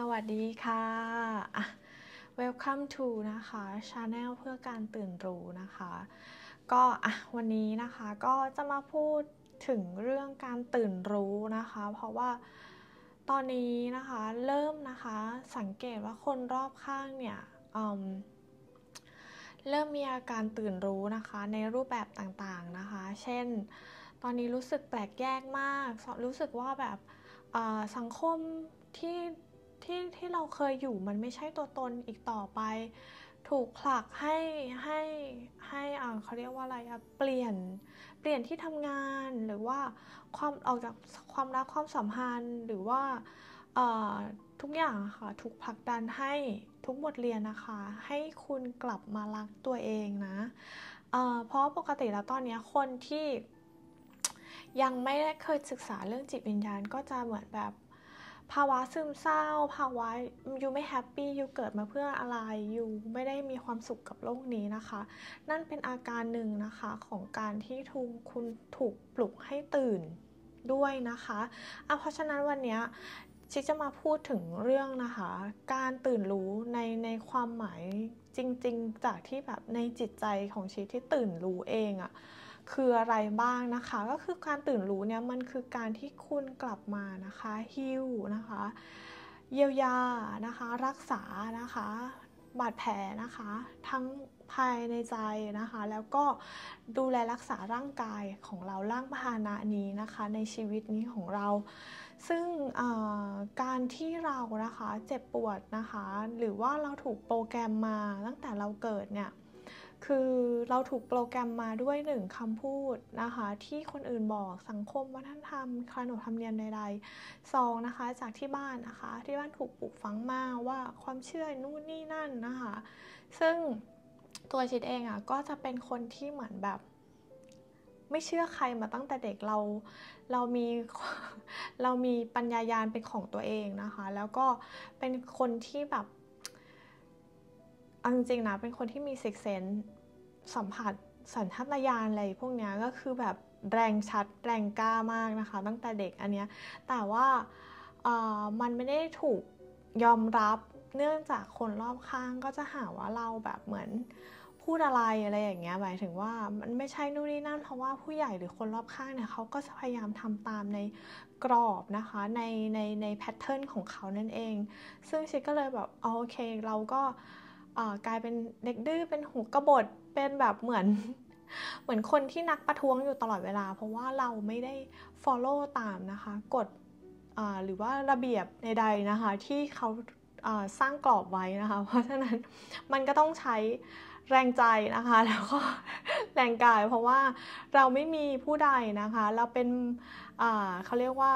สวัสดีค่ะ Welcome to นะคะชาแนลเพื่อการตื่นรู้นะคะ ก็อ่ะวันนี้นะคะก็จะมาพูดถึงเรื่องการตื่นรู้นะคะ เพราะว่าตอนนี้นะคะเริ่มนะคะสังเกตว่าคนรอบข้างเนี่ยเริ่มมีอาการตื่นรู้นะคะในรูปแบบต่างๆนะคะ เช่นตอนนี้รู้สึกแปลกแยกมาก รู้สึกว่าแบบสังคมที่ที่ที่เราเคยอยู่มันไม่ใช่ตัวตนอีกต่อไป ถูกผลักให้ให้ให้อ่าเขาเรียกว่าอะไรอะเปลี่ยนเปลี่ยนที่ทำงานหรือว่าความออกจากความรักความสัมพันธ์หรือว่าทุกอย่างค่ะถูกผลักดันให้ทุกบทเรียนนะคะให้คุณกลับมารักตัวเองนะเเพราะปกติแล้วตอนนี้คนที่ยังไม่ได้เคยศึกษาเรื่องจิตวิญญาณ ก็จะเหมือนแบบภาวะซึมเศร้า ภาวะยูไม่แฮปปี้ยูเกิดมาเพื่ออะไรยูไม่ได้มีความสุขกับโลกนี้นะคะ นั่นเป็นอาการหนึ่งนะคะของการที่ทุกคุณถูกปลุกให้ตื่นด้วยนะคะอ่ะเพราะฉะนั้นวันนี้ชิจะมาพูดถึงเรื่องนะคะ การตื่นรู้ในในความหมายจริง ๆ จากที่แบบในจิตใจของชิที่ตื่นรู้เองอะ่ะคืออะไรบ้างนะคะ ก็คือการตื่นรู้เนี่ยมันคือการที่คุณกลับมานะคะฮิวนะคะ เยียวยานะคะ รักษานะคะบาดแผลนะคะ ทั้งภายในใจนะคะ แล้วก็ดูแลรักษาร่างกายของเราร่างพานะนี้นะคะในชีวิตนี้ของเรา ซึ่งการที่เรานะคะเจ็บปวดนะคะ หรือว่าเราถูกโปรแกรมมาตั้งแต่เราเกิดเนี่ยคือเราถูกโปรแกรมมาด้วยหนึ่งคำพูดนะคะที่คนอื่นบอกสังคมวัฒนธรรมขนบธรรมเนียมใดๆสองนะคะ จากที่บ้านนะคะที่บ้านถูกปลูกฝังมาว่าความเชื่อนู่นนี่ นั่นนะคะ ซึ่งตัวชิดเองอะ่ะก็จะเป็นคนที่เหมือนแบบ ไม่เชื่อใครมาตั้งแต่เด็กเราเรามีเรามีปัญญายาณเป็นของตัวเองนะคะ แล้วก็เป็นคนที่แบบจริงๆนะเป็นคนที่มีเซ็กเซนสัมผัสสัญชาตญาณอะไรพวกนี้ก็คือแบบแรงชัด แรงกล้ามากนะคะ ตั้งแต่เด็กอันเนี้ยแต่ว่ามันไม่ได้ถูกยอมรับเนื่องจากคนรอบข้าง ก็จะหาว่าเราแบบเหมือนพูดอะไรอะไรอย่างเงี้ยหมายถึงว่ามันไม่ใช่นู่นนี่นั่นเพราะว่าผู้ใหญ่หรือคนรอบข้างเนี่ยเขาก็จะพยายามทำตามในกรอบนะคะในในในแพทเทิร์นของเขานั่นเอง ซึ่งชิก็เลยแบบโอเค เราก็กลายเป็นเด็กดื้อเป็นหูกระบดเป็นแบบเหมือนเหมือนคนที่นักประท้วงอยู่ตลอดเวลา เพราะว่าเราไม่ได้ follow ตามนะคะกฎหรือว่าระเบียบใดๆนะคะที่เขาสร้างกรอบไว้นะคะ เพราะฉะนั้นมันก็ต้องใช้แรงใจนะคะ แล้วก็แรงกายเพราะว่าเราไม่มีผู้ใดนะคะเราเป็นเขาเรียกว่า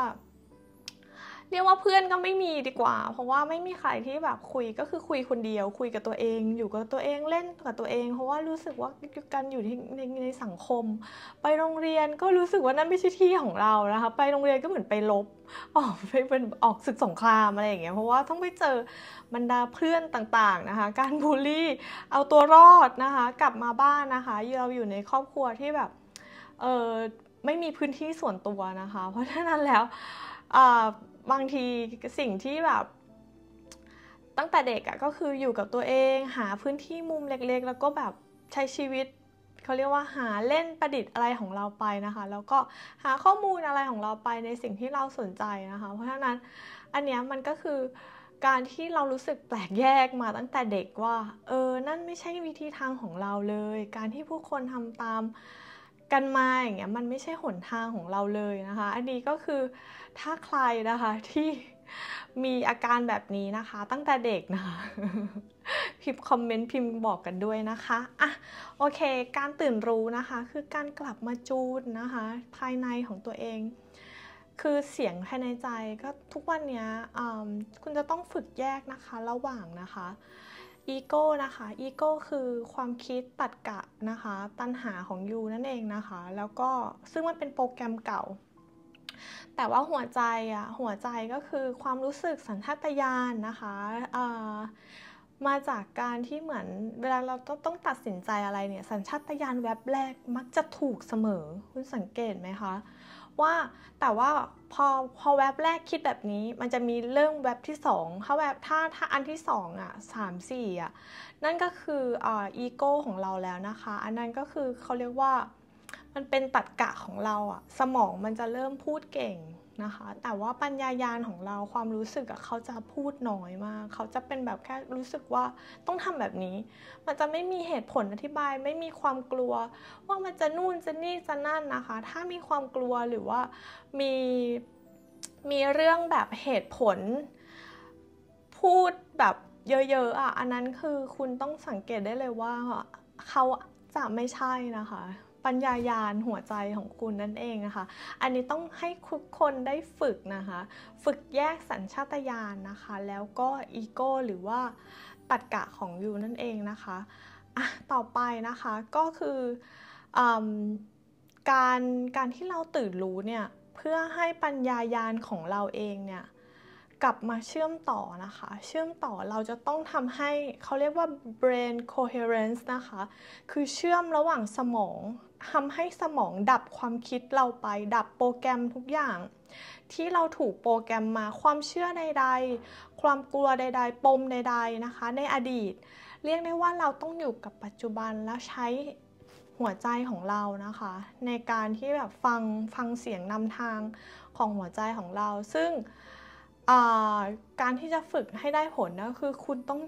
เรียกว่าเพื่อนก็ไม่มีดีกว่า เพราะว่าไม่มีใครที่แบบคุยก็คือคุยคนเดียว คุยกับตัวเองอยู่กับตัวเองเล่นกับตัวเองเพราะว่ารู้สึกว่าการอยู่ในในสังคม ไปโรงเรียนก็รู้สึกว่านั่นไม่ใช่ที่ของเรานะคะไปโรงเรียนก็เหมือนไปลบออกไปเป็นออกศึกสงครามอะไรอย่างเงี้ยเพราะว่าต้องไปเจอบรรดาเพื่อนต่างๆนะคะการบูลลี่เอาตัวรอดนะคะกลับมาบ้านนะคะเราอยู่ในครอบครัวที่แบบเออไม่มีพื้นที่ส่วนตัวนะคะเพราะฉะนั้นแล้วบางทีสิ่งที่แบบตั้งแต่เด็กอะก็คืออยู่กับตัวเอง หาพื้นที่มุมเล็ก ๆ แล้วก็แบบใช้ชีวิต เขาเรียกว่าหาเล่นประดิษฐ์อะไรของเราไปนะคะ แล้วก็หาข้อมูลอะไรของเราไปในสิ่งที่เราสนใจนะคะเพราะฉะนั้นอันเนี้ยมันก็คือการที่เรารู้สึกแปลกแยกมาตั้งแต่เด็กว่า เออนั่นไม่ใช่วิธีทางของเราเลย การที่ผู้คนทำตามกันมาอย่างเงี้ยมันไม่ใช่หนทางของเราเลยนะคะ อันนี้ก็คือถ้าใครนะคะที่มีอาการแบบนี้นะคะ ตั้งแต่เด็กนะคะ พิมพ์คอมเมนต์พิมพ์บอกกันด้วยนะคะอ่ะโอเค การตื่นรู้นะคะ คือการกลับมาจูนนะคะ ภายในของตัวเอง คือเสียงภายในใจก็ทุกวันนี้คุณจะต้องฝึกแยกนะคะระหว่างนะคะอีโก้นะคะอีโก้คือความคิดตัดกะนะคะตัณหาของยูนั่นเองนะคะ แล้วก็ซึ่งมันเป็นโปรแกรมเก่า แต่ว่าหัวใจอ่ะ หัวใจก็คือความรู้สึกสัญชาตญาณนนะคะ มาจากการที่เหมือนเวลาเราต้องต้องตัดสินใจอะไรเนี่ย สัญชาตญาณแวบแรกมักจะถูกเสมอ คุณสังเกตไหมคะว่าแต่ว่าพอพอแว็บแรกคิดแบบนี้มันจะมีเรื่องแว็บที่สองถ้าแว็บถ้าถ้าอันที่สองอ่ะสามสี่อ่ะ นั่นก็คืออีโก้ของเราแล้วนะคะ อันนั้นก็คือเขาเรียกว่ามันเป็นตัดกะของเราอ่ะ สมองมันจะเริ่มพูดเก่งนะคะแต่ว่าปัญญายาณของเราความรู้สึกอะเขาจะพูดน้อยมากเขาจะเป็นแบบแค่รู้สึกว่าต้องทำแบบนี้ มันจะไม่มีเหตุผลอธิบายไม่มีความกลัว ว่ามันจะนู่นจะนี่จะนั่นนะคะ ถ้ามีความกลัวหรือว่ามีมีเรื่องแบบเหตุผล พูดแบบเยอะๆอ่ะอันนั้นคือคุณต้องสังเกตได้เลยว่าเขาจะไม่ใช่นะคะปัญญายาณหัวใจของคุณนั่นเองนะคะอันนี้ต้องให้ทุกคนได้ฝึกนะคะ ฝึกแยกสัญชาตญาณนนะคะ แล้วก็อีโก้หรือว่าตัดกะของยูนั่นเองนะคะะต่อไปนะคะ ก็คืออการการที่เราตื่นรู้เนี่ย เพื่อให้ปัญญายาณของเราเองเนี่ย กลับมาเชื่อมต่อนะคะ เชื่อมต่อเราจะต้องทำให้เขาเรียกว่า brain coherence นะคะ คือเชื่อมระหว่างสมองทำให้สมองดับความคิดเราไปดับโปรแกรมทุกอย่าง ที่เราถูกโปรแกรมมาความเชื่อใดๆ ความกลัวใดๆ ปมใด ๆนะคะ ในอดีตเรียกได้ว่าเราต้องอยู่กับปัจจุบันแล้วใช้หัวใจของเรานะคะ ในการที่แบบฟังฟังเสียงนำทางของหัวใจของเรา ซึ่งการที่จะฝึกให้ได้ผลนะคือคุณต้อง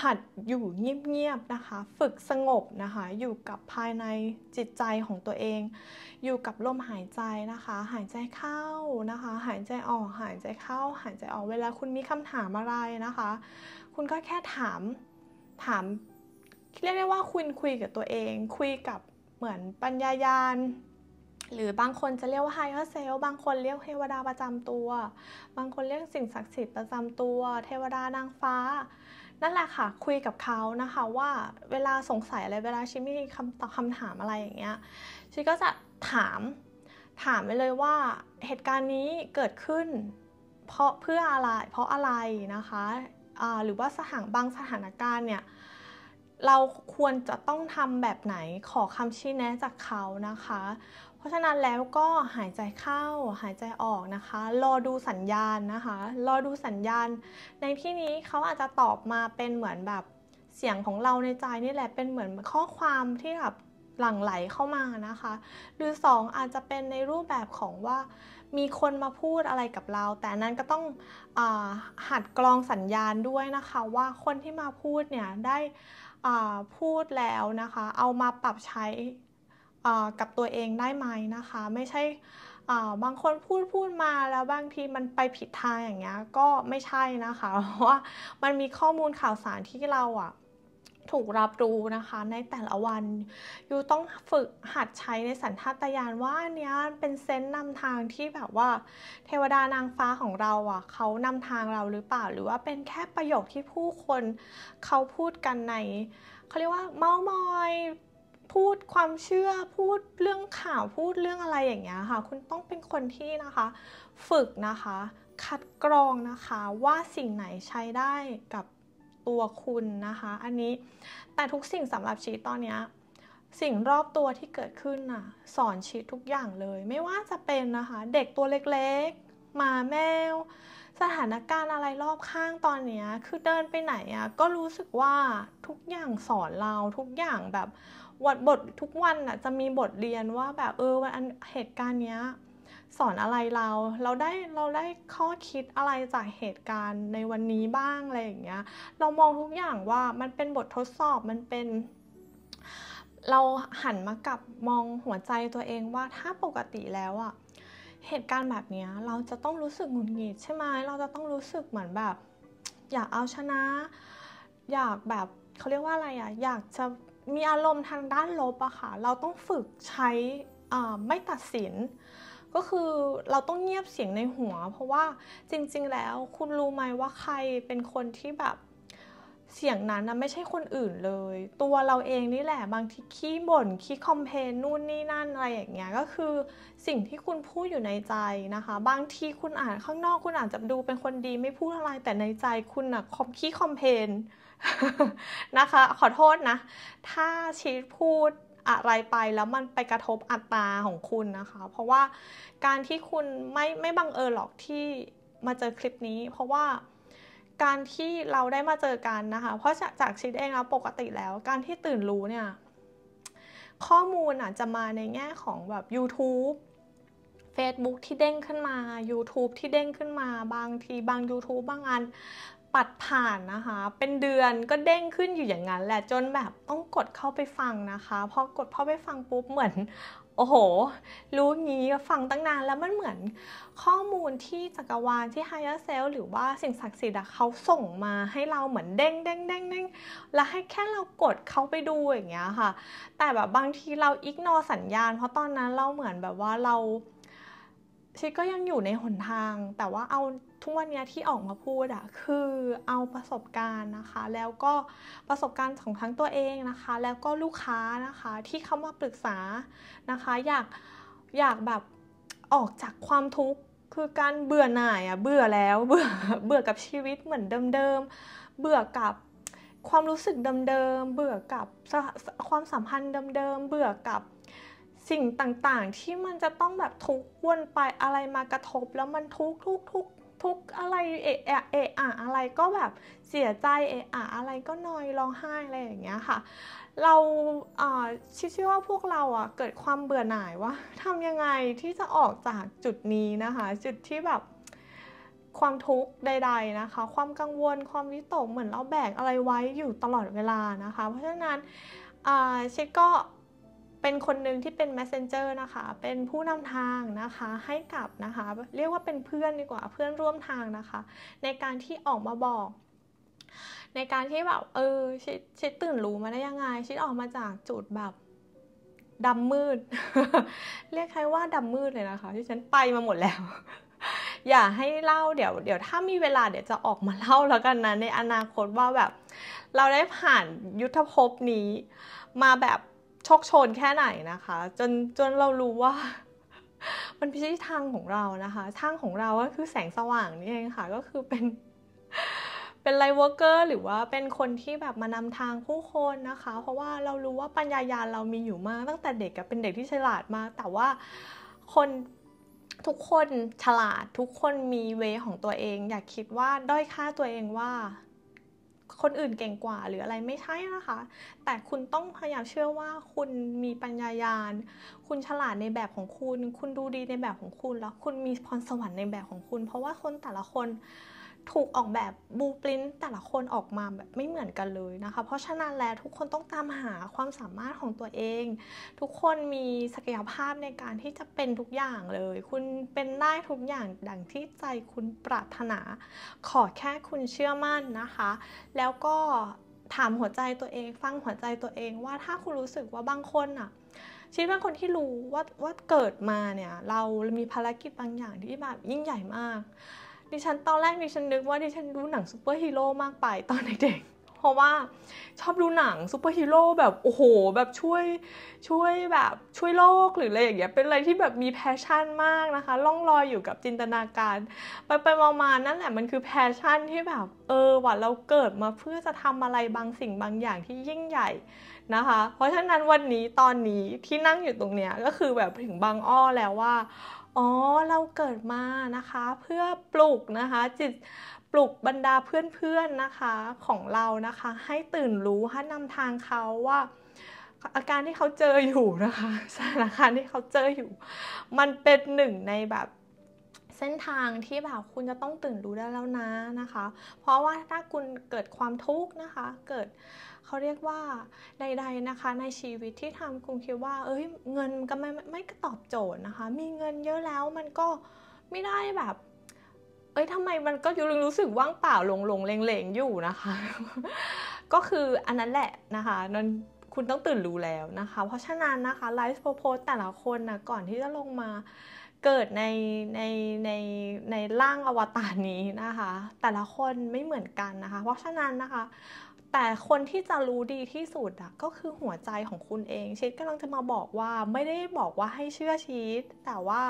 หัดอยู่เงียบๆนะคะ ฝึกสงบนะคะ อยู่กับภายในจิตใจของตัวเอง อยู่กับลมหายใจนะคะ หายใจเข้านะคะ หายใจออก หายใจเข้า หายใจออก เวลาคุณมีคำถามอะไรนะคะ คุณก็แค่ถาม ถามเรียกได้ว่าคุณคุยกับตัวเอง คุยกับเหมือนปัญญายานหรือบางคนจะเรียกว่าไฮเออร์เซลบางคนเรียกเทวดาประจำตัว บางคนเรียกสิ่งศักดิ์สิทธิ์ประจำตัว เทวดานางฟ้านั่นแหละค่ะคุยกับเขานะคะว่าเวลาสงสัยอะไรเวลาชิมีคำตอบคำถามอะไรอย่างเงี้ยชิก็จะถามถามไปเลยว่าเหตุการณ์นี้เกิดขึ้นเพราะเพื่ออะไรเพราะอะไรนะคะะหรือว่าสถานบางสถานการณ์เนี่ยเราควรจะต้องทำแบบไหนขอคำชี้แนะจากเขานะคะราะฉะนั้นแล้วก็หายใจเข้าหายใจออกนะคะ รอดูสัญญาณนะคะ รอดูสัญญาณในที่นี้เขาอาจจะตอบมาเป็นเหมือนแบบเสียงของเราในใจนี่แหละเป็นเหมือนข้อความที่แบบหลั่งไหลเข้ามานะคะ หรือ2ออาจจะเป็นในรูปแบบของว่ามีคนมาพูดอะไรกับเราแต่นั้นก็ต้องอหัดกรองสัญญาณด้วยนะคะว่าคนที่มาพูดเนี่ยได้พูดแล้วนะคะเอามาปรับใช้กับตัวเองได้ไหมนะคะ ไม่ใช่บางคนพูดพูดมาแล้วบางทีมันไปผิดทางอย่างเงี้ย ก็ไม่ใช่นะคะเพราะว่ามันมีข้อมูลข่าวสารที่เราอะถูกรับรู้นะคะในแต่ละวันยูต้องฝึกหัดใช้ในสันทัตยานว่าอันเนี้ยเป็นเซนต์นำทางที่แบบว่า เทวดานางฟ้าของเราอ่ะเขานำทางเราหรือเปล่า หรือว่าเป็นแค่ประโยคที่ผู้คนเขาพูดกันในเขาเรียกว่าเมามอยพูดความเชื่อพูดเรื่องข่าวพูดเรื่องอะไรอย่างเงี้ยค่ะ คุณต้องเป็นคนที่นะคะ ฝึกนะคะ คัดกรองนะคะ ว่าสิ่งไหนใช้ได้กับตัวคุณนะคะ อันนี้ แต่ทุกสิ่งสำหรับชีตอนเนี้ยสิ่งรอบตัวที่เกิดขึ้นน่ะสอนชีทุกอย่างเลย ไม่ว่าจะเป็นนะคะ เด็กตัวเล็กๆหมาแมว สถานการณ์อะไรรอบข้างตอนนี้ คือเดินไปไหนอะ่ะ ก็รู้สึกว่าทุกอย่างสอนเราทุกอย่างแบบวัดบททุกวันอ่ะจะมีบทเรียนว่าแบบเออวันเหตุการณ์เนี้ย สอนอะไรเรา เราได้เราได้ข้อคิดอะไรจากเหตุการณ์ในวันนี้บ้างอะไรอย่างเงี้ย เรามองทุกอย่างว่ามันเป็นบททดสอบมันเป็น เราหันมากับมองหัวใจตัวเองว่าถ้าปกติแล้วอะเหตุการณ์แบบนี้เราจะต้องรู้สึกหงุดหงิดใช่ไหมเราจะต้องรู้สึกเหมือนแบบ อยากเอาชนะ อยากแบบเขาเรียกว่าอะไรอะอยากจะมีอารมณ์ทางด้านลบอะค่ะ เราต้องฝึกใช้ไม่ตัดสิน ก็คือเราต้องเงียบเสียงในหัว เพราะว่าจริง ๆ แล้วคุณรู้ไหมว่าใครเป็นคนที่แบบเสียงนั้นนะไม่ใช่คนอื่นเลย ตัวเราเองนี่แหละบางทีขี้บ่นขี้คอมเพนนู่นนี่นั่นอะไรอย่างเงี้ยก็คือสิ่งที่คุณพูดอยู่ในใจนะคะบางทีคุณอ่านข้างนอก คุณอาจจะดูเป็นคนดี ไม่พูดอะไรแต่ในใจคุณอนะขี้คอมเพนนะคะขอโทษนะ ถ้าชีพูดอะไรไปแล้วมันไปกระทบอัตราของคุณนะคะ เพราะว่าการที่คุณไม่ไม่บังเอิญหรอกที่มาเจอคลิปนี้เพราะว่าการที่เราได้มาเจอกันนะคะ เพราะจากชีดเองแล้วปกติแล้วการที่ตื่นรู้เนี่ย ข้อมูลอาจจะมาในแง่ของแบบ YouTube Facebook ที่เด้งขึ้นมา YouTube ที่เด้งขึ้นมาบางทีบาง YouTube บางอันปัดผ่านนะคะ เป็นเดือนก็เด้งขึ้นอยู่อย่างนั้นแหละจนแบบต้องกดเข้าไปฟังนะคะพอกดเข้าไปฟังปุ๊บเหมือนโอ้โหรู้งี้ฟังตั้งนานแล้วมันเหมือนข้อมูลที่จักรวาลที่ไฮเออร์เซลหรือว่าสิ่งศักดิ์สิทธิ์เขาส่งมาให้เราเหมือนเด้งเด้งเด้งเด้งแล้วให้แค่เรากดเขาไปดูอย่างเงี้ยค่ะแต่แบบบางทีเราอิกนอสัญญาณ เพราะตอนนั้นเราเหมือนแบบว่าเราชิดก็ยังอยู่ในหนทาง แต่ว่าเอาทุกวันนี้ที่ออกมาพูดอะคือเอาประสบการณ์นะคะ แล้วก็ประสบการณ์ของทั้งตัวเองนะคะ แล้วก็ลูกค้านะคะที่เข้ามาปรึกษานะคะอยากอยากแบบออกจากความทุกข์คือการเบื่อหน่ายอะเบื่อแล้วเบื่อเบื่อกับชีวิตเหมือนเดิมๆ เบื่อกับความรู้สึกเดิมๆ เบื่อกับความสัมพันธ์เดิมๆ เบื่อกับสิ่งต่างๆที่มันจะต้องแบบทุกวนไปอะไรมากระทบแล้วมันทุกทุกทุกทุกอะไรเอะอะเอะอะอะไรก็แบบเสียใจเอะอะอะไรก็นอยร้องไห้อะไรอย่างเงี้ยค่ะเราเชื่อว่าพวกเราอ่ะเกิดความเบื่อหน่ายว่าทำยังไงที่จะออกจากจุดนี้นะคะจุดที่แบบความทุกข์ใดๆนะคะความกังวลความวิตกเหมือนเราแบกอะไรไว้อยู่ตลอดเวลานะคะ เพราะฉะนั้นเชิก็เป็นคนหนึ่งที่เป็น messenger นะคะ เป็นผู้นำทางนะคะ ให้กับนะคะ เรียกว่าเป็นเพื่อนดีกว่า เพื่อนร่วมทางนะคะ ในการที่ออกมาบอก ในการที่แบบเออชิดชิดตื่นรู้มาได้ยังไง ชิดออกมาจากจุดแบบดำมืด เรียกใครว่าดำมืดเลยนะคะที่ฉันไปมาหมดแล้ว อย่าให้เล่าเดี๋ยว เดี๋ยวถ้ามีเวลาเดี๋ยวจะออกมาเล่าแล้วกันนะในอนาคตว่าแบบ เราได้ผ่านยุทธภพนี้มาแบบชกชนแค่ไหนนะคะ จนจนเรารู้ว่ามันไม่ใช่ทางของเรานะคะ ทางของเราก็คือแสงสว่างนี่เองค่ะก็คือเป็นเป็นไลท์เวิร์กเกอร์หรือว่าเป็นคนที่แบบมานำทางผู้คนนะคะ เพราะว่าเรารู้ว่าปัญญายาเรามีอยู่มากตั้งแต่เด็กกับเป็นเด็กที่ฉลาดมาก แต่ว่าคนทุกคนฉลาดทุกคนมีเวของตัวเอง อย่าคิดว่า ด้อยค่าตัวเองว่าคนอื่นเก่งกว่าหรืออะไรไม่ใช่นะคะ แต่คุณต้องพยายามเชื่อว่าคุณมีปัญญายาณ คุณฉลาดในแบบของคุณ คุณดูดีในแบบของคุณ แล้วคุณมีพรสวรรค์ในแบบของคุณ เพราะว่าคนแต่ละคนถูกออกแบบบูปรินแต่ละคนออกมาแบบไม่เหมือนกันเลยนะคะ เพราะฉะนั้น แล้วทุกคนต้องตามหาความสามารถของตัวเอง ทุกคนมีศักยภาพในการที่จะเป็นทุกอย่างเลย คุณเป็นได้ทุกอย่างดังที่ใจคุณปรารถนา ขอแค่คุณเชื่อมั่นนะคะ แล้วก็ถามหัวใจตัวเองฟังหัวใจตัวเองว่าถ้าคุณรู้สึกว่าบางคนอะชีวิตบางคนที่รู้ว่าว่าเกิดมาเนี่ยเรามีภารกิจบางอย่างที่แบบยิ่งใหญ่มากดิฉันตอนแรกดิฉันนึกว่าดิฉันดูหนังซูเปอร์ฮีโร่มากไปตอนเด็กเพราะว่าชอบดูหนังซูเปอร์ฮีโร่แบบโอ้โหแบบช่วยช่วยแบบช่วยโลกหรืออะไรอย่างเงี้ยเป็นอะไรที่แบบมีแพชชั่นมากนะคะล่องลอยอยู่กับจินตนาการ ไปไปมามานั่นแหละมันคือแพชชั่นที่แบบเออว่าเราเกิดมาเพื่อจะทำอะไรบางสิ่งบางอย่างที่ยิ่งใหญ่นะคะ เพราะฉะนั้นวันนี้ตอนนี้ที่นั่งอยู่ตรงเนี้ยก็คือแบบถึงบางอ้อแล้วว่าอ๋อ เราเกิดมานะคะ เพื่อปลุกนะคะ จิตปลุกบรรดาเพื่อนๆนะคะ ของเรานะคะ ให้ตื่นรู้ให้นำทางเขาว่า อาการที่เขาเจออยู่นะคะสถานการณ์ที่เขาเจออยู่มันเป็นหนึ่งในแบบเส้นทางที่แบบคุณจะต้องตื่นรู้ได้แล้วนะนะคะ เพราะว่าถ้าคุณเกิดความทุกข์นะคะ เกิดเขาเรียกว่าใดๆนะคะ ในชีวิตที่ทำคุณคิดว่า เอ้ย เงินก็ไม่ไม่ตอบโจทย์นะคะ มีเงินเยอะแล้วมันก็ไม่ได้แบบ เอ้ยทำไมมันก็ยังรู้สึกว่างเปล่าหลงหลงเลงๆอยู่นะคะ ก็คืออันนั้นแหละนะคะนั่นคุณต้องตื่นรู้แล้วนะคะ เพราะฉะนั้นนะคะไลฟ์โพโพสแต่ละคนนะก่อนที่จะลงมาเกิดในในในในร่างอวตารนี้นะคะ แต่ละคนไม่เหมือนกันนะคะ เพราะฉะนั้นนะคะแต่คนที่จะรู้ดีที่สุดอะก็คือหัวใจของคุณเองชิดกำลังจะมาบอกว่าไม่ได้บอกว่าให้เชื่อชีดแต่ว่า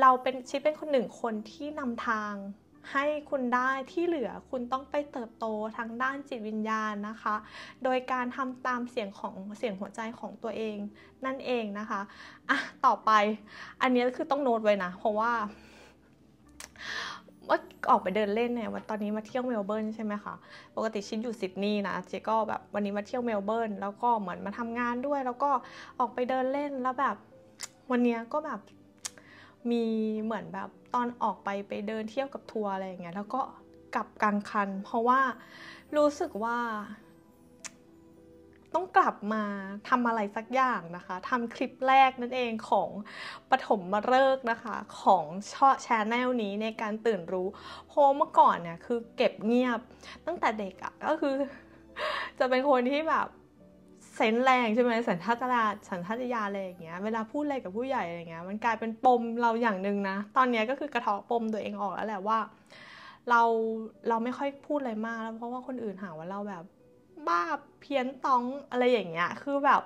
เราเป็นชิดเป็นคนหนึ่งคนที่นำทางให้คุณได้ที่เหลือคุณต้องไปเติบโตทางด้านจิตวิญญาณนะคะ โดยการทำตามเสียงของเสียงหัวใจของตัวเองนั่นเองนะคะอ่ะต่อไป อันนี้คือต้องโน้ตไว้นะ เพราะว่าว่าออกไปเดินเล่นเนี่ยวันตอนนี้มาเที่ยวเมลเบิร์นใช่ไหมคะปกติชิดอยู่ซิดนีย์นะเจ๊ก็แบบวันนี้มาเที่ยวเมลเบิร์นแล้วก็เหมือนมาทำงานด้วย แล้วก็ออกไปเดินเล่นแล้วแบบ วันนี้ก็แบบมีเหมือนแบบตอนออกไปไปเดินเที่ยวกับทัวร์อะไรอย่างเงี้ยแล้วก็กลับกลางคัน เพราะว่ารู้สึกว่าต้องกลับมาทำอะไรสักอย่างนะคะ ทำคลิปแรกนั่นเองของปฐมมาเลิกนะคะ ของช่อแชแนลนี้ในการตื่นรู้เพราะเมื่อก่อนเนี่ยคือเก็บเงียบตั้งแต่เด็กอะ ก็คือ จะเป็นคนที่แบบเซนแรงใช่ไหมสันทาตญาสันทาตยาอะไรอย่างเงี้ย เวลาพูดอะไรกับผู้ใหญ่อะไรเงี้ย มันกลายเป็นปมเราอย่างหนึ่งนะ ตอนนี้ก็คือกระเทาะปมตัวเองออกแล้วแหละว่าเราเราไม่ค่อยพูดอะไรมากแล้วเพราะว่าคนอื่นหาว่าเราแบบบ้าเพี้ยนตองอะไรอย่างเงี้ยคือแบบ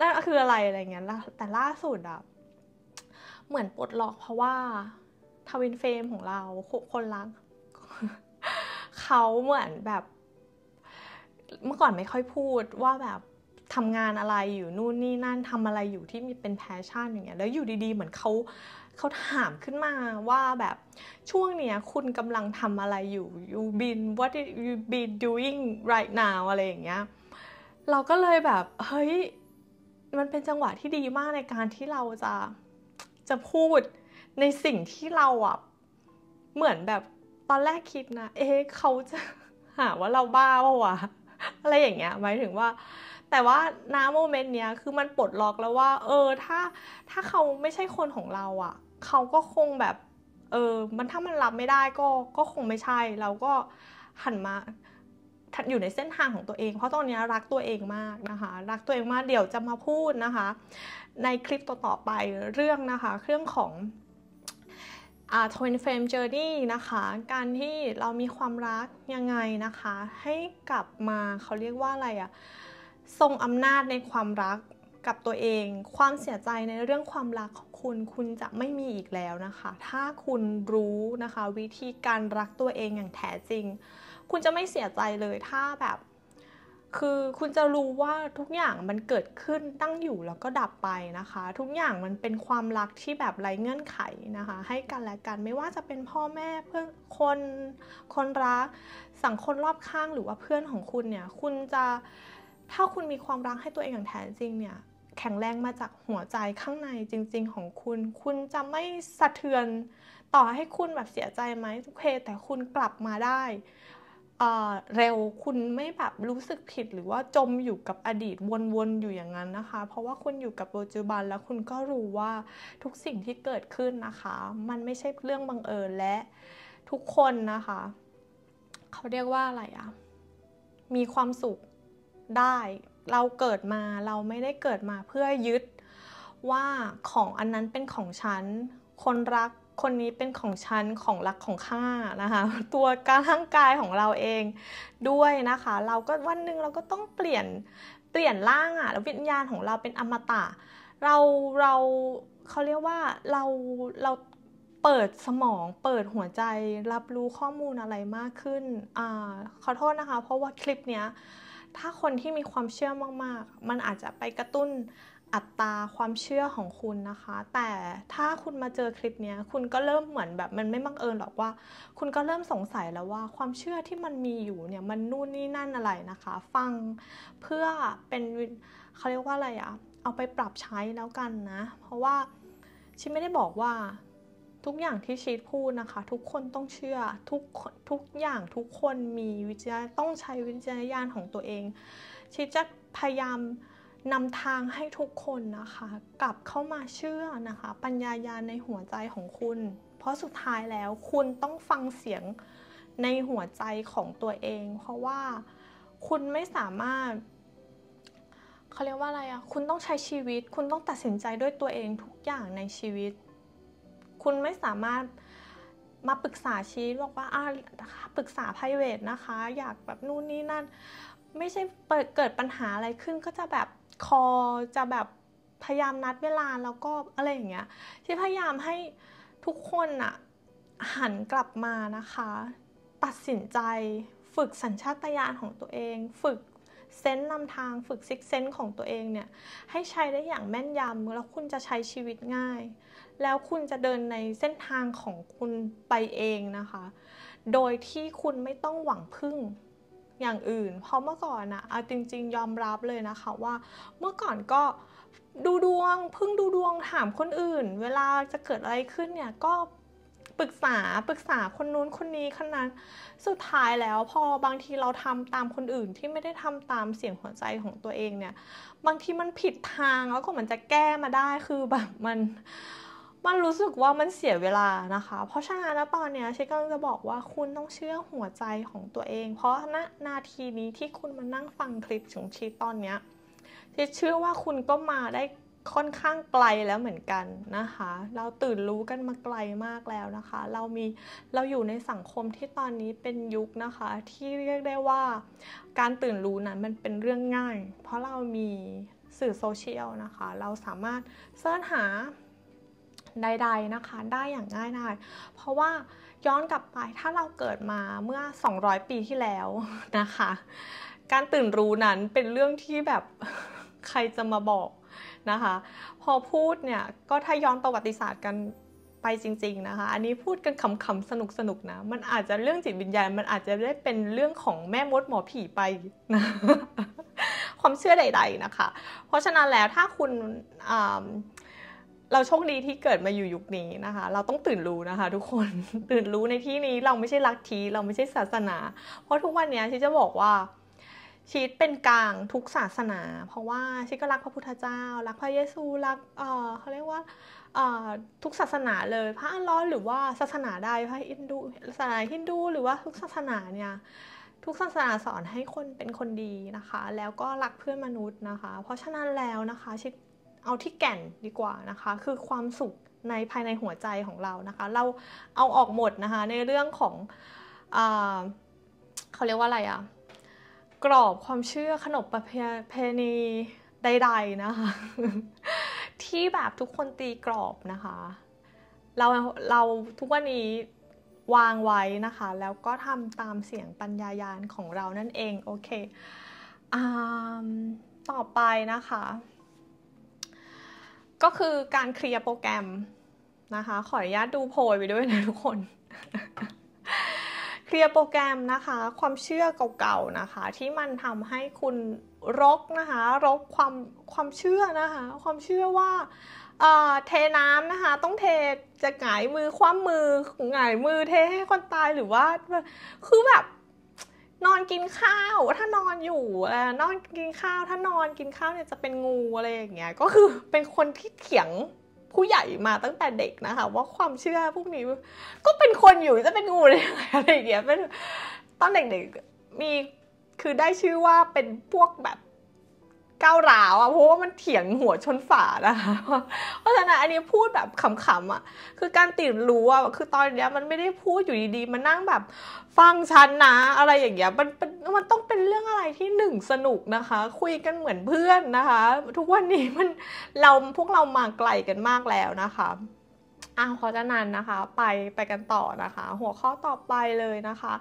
นั่นคืออะไรอะไรเงี้ยแต่ล่าสุดอะเหมือนปลดล็อกเพราะว่า ทวินเฟมของเราคนรักเขาเหมือนแบบ เมื่อก่อนไม่ค่อยพูดว่าแบบทำงานอะไรอยู่นู่นนี่นั่นทำอะไรอยู่ที่มีเป็นแพชชั่นอย่างเงี้ย แล้วอยู่ดี ๆ เหมือนเขาเขาถามขึ้นมาว่าแบบช่วงเนี้ยคุณกำลังทำอะไรอยู่ you been what you been doing right now อะไรอย่างเงี้ย เราก็เลยแบบ เฮ้ย มันเป็นจังหวะที่ดีมากในการที่เราจะจะพูดในสิ่งที่เราอ่ะเหมือนแบบตอนแรกคิดนะ เอ๊ะเขาจะหาว่าเราบ้าปะวะอะไรอย่างเงี้ย หมายถึงว่า แต่ว่าน้าโมเมนต์เนี้ยคือมันปลดล็อกแล้วว่า เออถ้าถ้าเขาไม่ใช่คนของเราอะ่ะเขาก็คงแบบเออมันถ้ามันรับไม่ได้ก็ก็คงไม่ใช่ เราก็หันมาอยู่ในเส้นทางของตัวเอง เพราะตอนนี้รักตัวเองมากนะคะรักตัวเองมากเดี๋ยวจะมาพูดนะคะ ในคลิปต่อๆไปเรื่องนะคะเรื่องของอ่า twin flame journey นะคะ การที่เรามีความรักยังไงนะคะ ให้กลับมาเขาเรียกว่าอะไรอะทรงอำนาจในความรักกับตัวเอง ความเสียใจในเรื่องความรักขคุณคุณจะไม่มีอีกแล้วนะคะ ถ้าคุณรู้นะคะวิธีการรักตัวเองอย่างแท้จริง คุณจะไม่เสียใจเลย ถ้าแบบคือคุณจะรู้ว่าทุกอย่างมันเกิดขึ้นตั้งอยู่แล้วก็ดับไปนะคะ ทุกอย่างมันเป็นความรักที่แบบไร้เงื่อนไขนะคะให้กันและกัน ไม่ว่าจะเป็นพ่อแม่เพื่อนคนคนรักสังคมรอบข้างหรือว่าเพื่อนของคุณเนี่ย คุณจะถ้าคุณมีความรักให้ตัวเองอย่างแท้จริงเนี่ยแข็งแรงมาจากหัวใจข้างในจริงๆของคุณ คุณจะไม่สะเทือนต่อให้คุณแบบเสียใจไหมโอเคแต่คุณกลับมาได้เร็วคุณไม่แบบรู้สึกผิดหรือว่าจมอยู่กับอดีตวนๆอยู่อย่างนั้นนะคะ เพราะว่าคุณอยู่กับปัจจุบันแล้วคุณก็รู้ว่าทุกสิ่งที่เกิดขึ้นนะคะ มันไม่ใช่เรื่องบังเอิญและทุกคนนะคะ เขาเรียกว่าอะไรอะมีความสุขได้เราเกิดมาเราไม่ได้เกิดมาเพื่อยึดว่าของอันนั้นเป็นของฉัน คนรักคนนี้เป็นของฉันของรักของข้านะคะ ตัวการร่างกายของเราเองด้วยนะคะ เราก็วันหนึ่งเราก็ต้องเปลี่ยนเปลี่ยนร่างอะ่ะแล้ววิญญาณของเราเป็นอมตะ เราเราเขาเรียกว่าเราเราเปิดสมองเปิดหัวใจ รับรู้ข้อมูลอะไรมากขึ้นอ่าขอโทษนะคะ เพราะว่าคลิปเนี้ยถ้าคนที่มีความเชื่อมากๆ มันอาจจะไปกระตุ้นอัตราความเชื่อของคุณนะคะ แต่ถ้าคุณมาเจอคลิปนี้ คุณก็เริ่มเหมือนแบบมันไม่บังเอิญหรอกว่า คุณก็เริ่มสงสัยแล้วว่าความเชื่อที่มันมีอยู่เนี่ยมันนู่นนี่นั่นอะไรนะคะ ฟังเพื่อเป็นเขาเรียกว่าอะไรอะ เอาไปปรับใช้แล้วกันนะ เพราะว่าชิไม่ได้บอกว่าทุกอย่างที่ชีตพูดนะคะทุกคนต้องเชื่อทุกทุกอย่างทุกคนมีวิจารต้องใช้วิจารณญาณของตัวเอง ชีตจะพยายามนำทางให้ทุกคนนะคะกลับเข้ามาเชื่อนะคะปัญญายาณในหัวใจของคุณ เพราะสุดท้ายแล้วคุณต้องฟังเสียงในหัวใจของตัวเอง เพราะว่าคุณไม่สามารถเขาเรียกว่าอะไรอะคุณต้องใช้ชีวิตคุณต้องตัดสินใจด้วยตัวเองทุกอย่างในชีวิตคุณไม่สามารถมาปรึกษาชี้บอกว่าอ่าปรึกษา p r i v a t นะคะ อยากแบบนู่นนี่นั่น ไม่ใช่เกิดปัญหาอะไรขึ้น ก็จะแบบ คอจะแบบ พยายามนัดเวลาแล้วก็อะไรอย่างเงี้ย ที่พยายามให้ทุกคนอะหันกลับมานะคะ ตัดสินใจ ฝึกสัญชาตญาณของตัวเอง ฝึกเซนต์นำทางฝึก ซิกเซนต์ของตัวเองเนี่ยให้ใช้ได้อย่างแม่นยำแล้วคุณจะใช้ชีวิตง่ายแล้วคุณจะเดินในเส้นทางของคุณไปเองนะคะ โดยที่คุณไม่ต้องหวังพึ่งอย่างอื่น เพราะเมื่อก่อนนะเอาจริง ๆ ยอมรับเลยนะคะ ว่า เมื่อก่อนก็ดูดวงพึ่งดูดวงถามคนอื่น เวลาจะเกิดอะไรขึ้นเนี่ยก็ ปรึกษาปรึกษาคนนู้นคนนี้คนนั้นสุดท้ายแล้วพอบางทีเราทำตามคนอื่นที่ไม่ได้ทำตามเสียงหัวใจของตัวเองเนี่ยบางทีมันผิดทางแล้วก็มันจะแก้มาได้คือแบบมันมันรู้สึกว่ามันเสียเวลานะคะ เพราะฉะนั้นตอนเนี้ยเชกำังจะบอกว่าคุณต้องเชื่อหัวใจของตัวเอง เพราะณนาทีนี้ที่คุณมานั่งฟังคลิปของชีตอนเนี้ยชเชื่อว่าคุณก็มาได้ค่อนข้างไกลแล้วเหมือนกันนะคะ เราตื่นรู้กันมาไกลมากแล้วนะคะ เรามีเราอยู่ในสังคมที่ตอนนี้เป็นยุคนะคะ ที่เรียกได้ว่า การตื่นรู้นั้นมันเป็นเรื่องง่าย เพราะเรามีสื่อโซเชียลนะคะ เราสามารถเสิร์ชหาใดๆนะคะได้อย่างง่ายดายเพราะว่าย้อนกลับไปถ้าเราเกิดมาเมื่อ 200 ปีที่แล้วนะคะ การตื่นรู้นั้นเป็นเรื่องที่แบบใครจะมาบอกนะคะ พอพูดเนี่ยก็ถ้าย้อนประวัติศาสตร์กันไปจริงๆนะคะอันนี้พูดกันขำๆ สนุกๆนะมันอาจจะเรื่องจิตวิญญาณมันอาจจะได้เป็นเรื่องของแม่มดหมอผีไปนะความเชื่อใด ๆนะคะ เพราะฉะนั้นแล้วถ้าคุณเรา โชค ดีที่เกิดมาอยู่ยุคนี้นะคะ เราต้องตื่นรู้นะคะ ทุกคน ตื่นรู้ในที่นี้เราไม่ใช่ลัทธิเราไม่ใช่ศาสนา เพราะทุกวันนี้ชิจะบอกว่าชีตเป็นกลางทุกศาสนา เพราะว่าชีก็รักพระพุทธเจ้า รักพระเยซูรักเออเขาเรียกว่าเออทุกศาสนาเลย พระอัลลอฮ์หรือว่าศาสนาใดพระอินดูศาสนาฮินดูหรือว่าทุกศาสนาเนี่ย ทุกศาสนาสอนให้คนเป็นคนดีนะคะ แล้วก็รักเพื่อนมนุษย์นะคะ เพราะฉะนั้นแล้วนะคะชตเอาที่แก่นดีกว่านะคะ คือความสุขในภายในหัวใจของเรานะคะ เราเอาออกหมดนะคะ ในเรื่องของอเขาเรียกว่าอะไรอะกรอบความเชื่อขนบประเพณีใด ๆนะคะ ที่แบบทุกคนตีกรอบนะคะ เราเราทุกวันนี้วางไว้นะคะ แล้วก็ทำตามเสียงปัญญายาณของเรานั่นเอง โอเคอต่อไปนะคะก็คือการเคลียร์โปรแกรม นะคะ ขออนุญาตดูโพยไปด้วยนะทุกคน เคลียร์โปรแกรมนะคะ ความเชื่อเก่าๆนะคะ ที่มันทำให้คุณรกนะคะรกความความเชื่อนะคะความเชื่อว่าเทน้ำนะคะ ต้องเทจะหงายมือคว่ำมือหงายมือเทให้คนตายหรือว่าคือแบบนอนกินข้าวถ้านอนอยู่อนอนกินข้าวถ้านอนกินข้าวเนี่ยจะเป็นงูอะไรอย่างเงี้ยก็คือเป็นคนที่เถียงผู้ใหญ่มาตั้งแต่เด็กนะคะว่าความเชื่อพวกนี้ ก็เป็นคนอยู่จะเป็นงูไอะไรอย่างเงี้ยเป็นตอนเด็กๆมีคือได้ชื่อว่าเป็นพวกแบบก้าวร้าวอะเพราะว่ามันเถียงหัวชนฝานะคะ เพราะฉะนั้นอันนี้พูดแบบขำๆอะคือการตื่นรู้อะคือตอนเนี้ยมันไม่ได้พูดอยู่ดีๆมันนั่งแบบฟังฉันนะอะไรอย่างเงี้ยมันนมันต้องเป็นเรื่องอะไรที่หนึ่งสนุกนะคะ คุยกันเหมือนเพื่อนนะคะ ทุกวันนี้มันเราพวกเรามาไกลกันมากแล้วนะคะอ้าวเพราะฉะนั้นนะคะ ไปไปกันต่อนะคะ หัวข้อต่อไปเลยนะคะ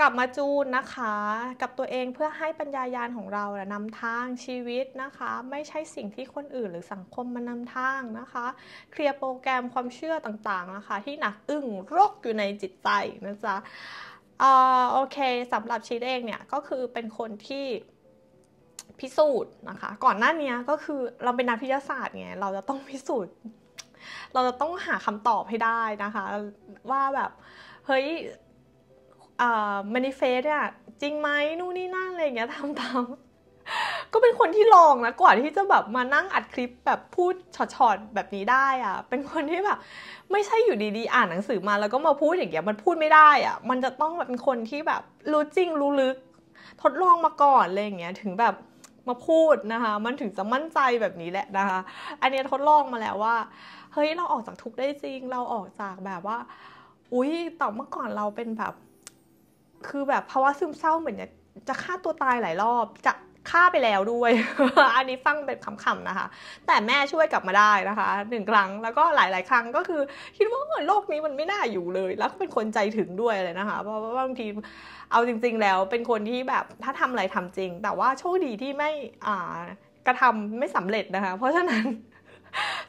กลับมาจูนนะคะกับตัวเองเพื่อให้ปัญญายาณของเรานะนำทางชีวิตนะคะไม่ใช่สิ่งที่คนอื่นหรือสังคมมานำทางนะคะ เคลียร์โปรแกรมความเชื่อต่างๆนะคะที่หนักอึ้งรกอยู่ในจิตใจนะจ๊ะโอเคสำหรับชีเองเนี่ยก็คือเป็นคนที่พิสูจน์นะคะก่อนหน้านี้ก็คือเราเป็นนักพิทยาศาสตร์ไงเราจะต้องพิสูจน์ เราจะต้องหาคำตอบให้ได้นะคะ ว่าแบบเฮ้ยมานิเฟสอะจริงไหมนู่นนี่นั่นอะไรเงี้ยทำตามก็เป็นคนที่ลองนะกว่าที่จะแบบมานั่งอัดคลิปแบบพูดช็อตๆแบบนี้ได้อะเป็นคนที่แบบไม่ใช่อยู่ดีๆอ่านหนังสือมาแล้วก็มาพูดอย่างเงี้ยมันพูดไม่ได้อะมันจะต้องแบบเป็นคนที่แบบรู้จริงรู้ลึก ทดลองมาก่อนอะไรอย่างเงี้ยถึงแบบมาพูดนะคะมันถึงจะมั่นใจแบบนี้แหละนะคะอันนี้ทดลองมาแล้วว่า เฮ้ยเราออกจากทุกได้จริงเราออกจากแบบว่า อุ้ยแต่เมื่อก่อนเราเป็นแบบคือแบบภาวะซึมเศร้าเหมือนจะฆ่าตัวตายหลายรอบ จะฆ่าไปแล้วด้วย อันนี้ฟังเป็นขำๆนะคะ แต่แม่ช่วยกลับมาได้นะคะหนึ่งครั้งแล้วก็หลายๆ ครั้งก็คือคิดว่าโลกนี้มันไม่น่าอยู่เลยแล้วก็เป็นคนใจถึงด้วยเลยนะคะเพราะว่าบางทีเอาจริง ๆ แล้ว เป็นคนที่แบบถ้าทำอะไรทำจริง แต่ว่าโชคดีที่ไม่กระทำไม่สำเร็จนะคะ เพราะฉะนั้น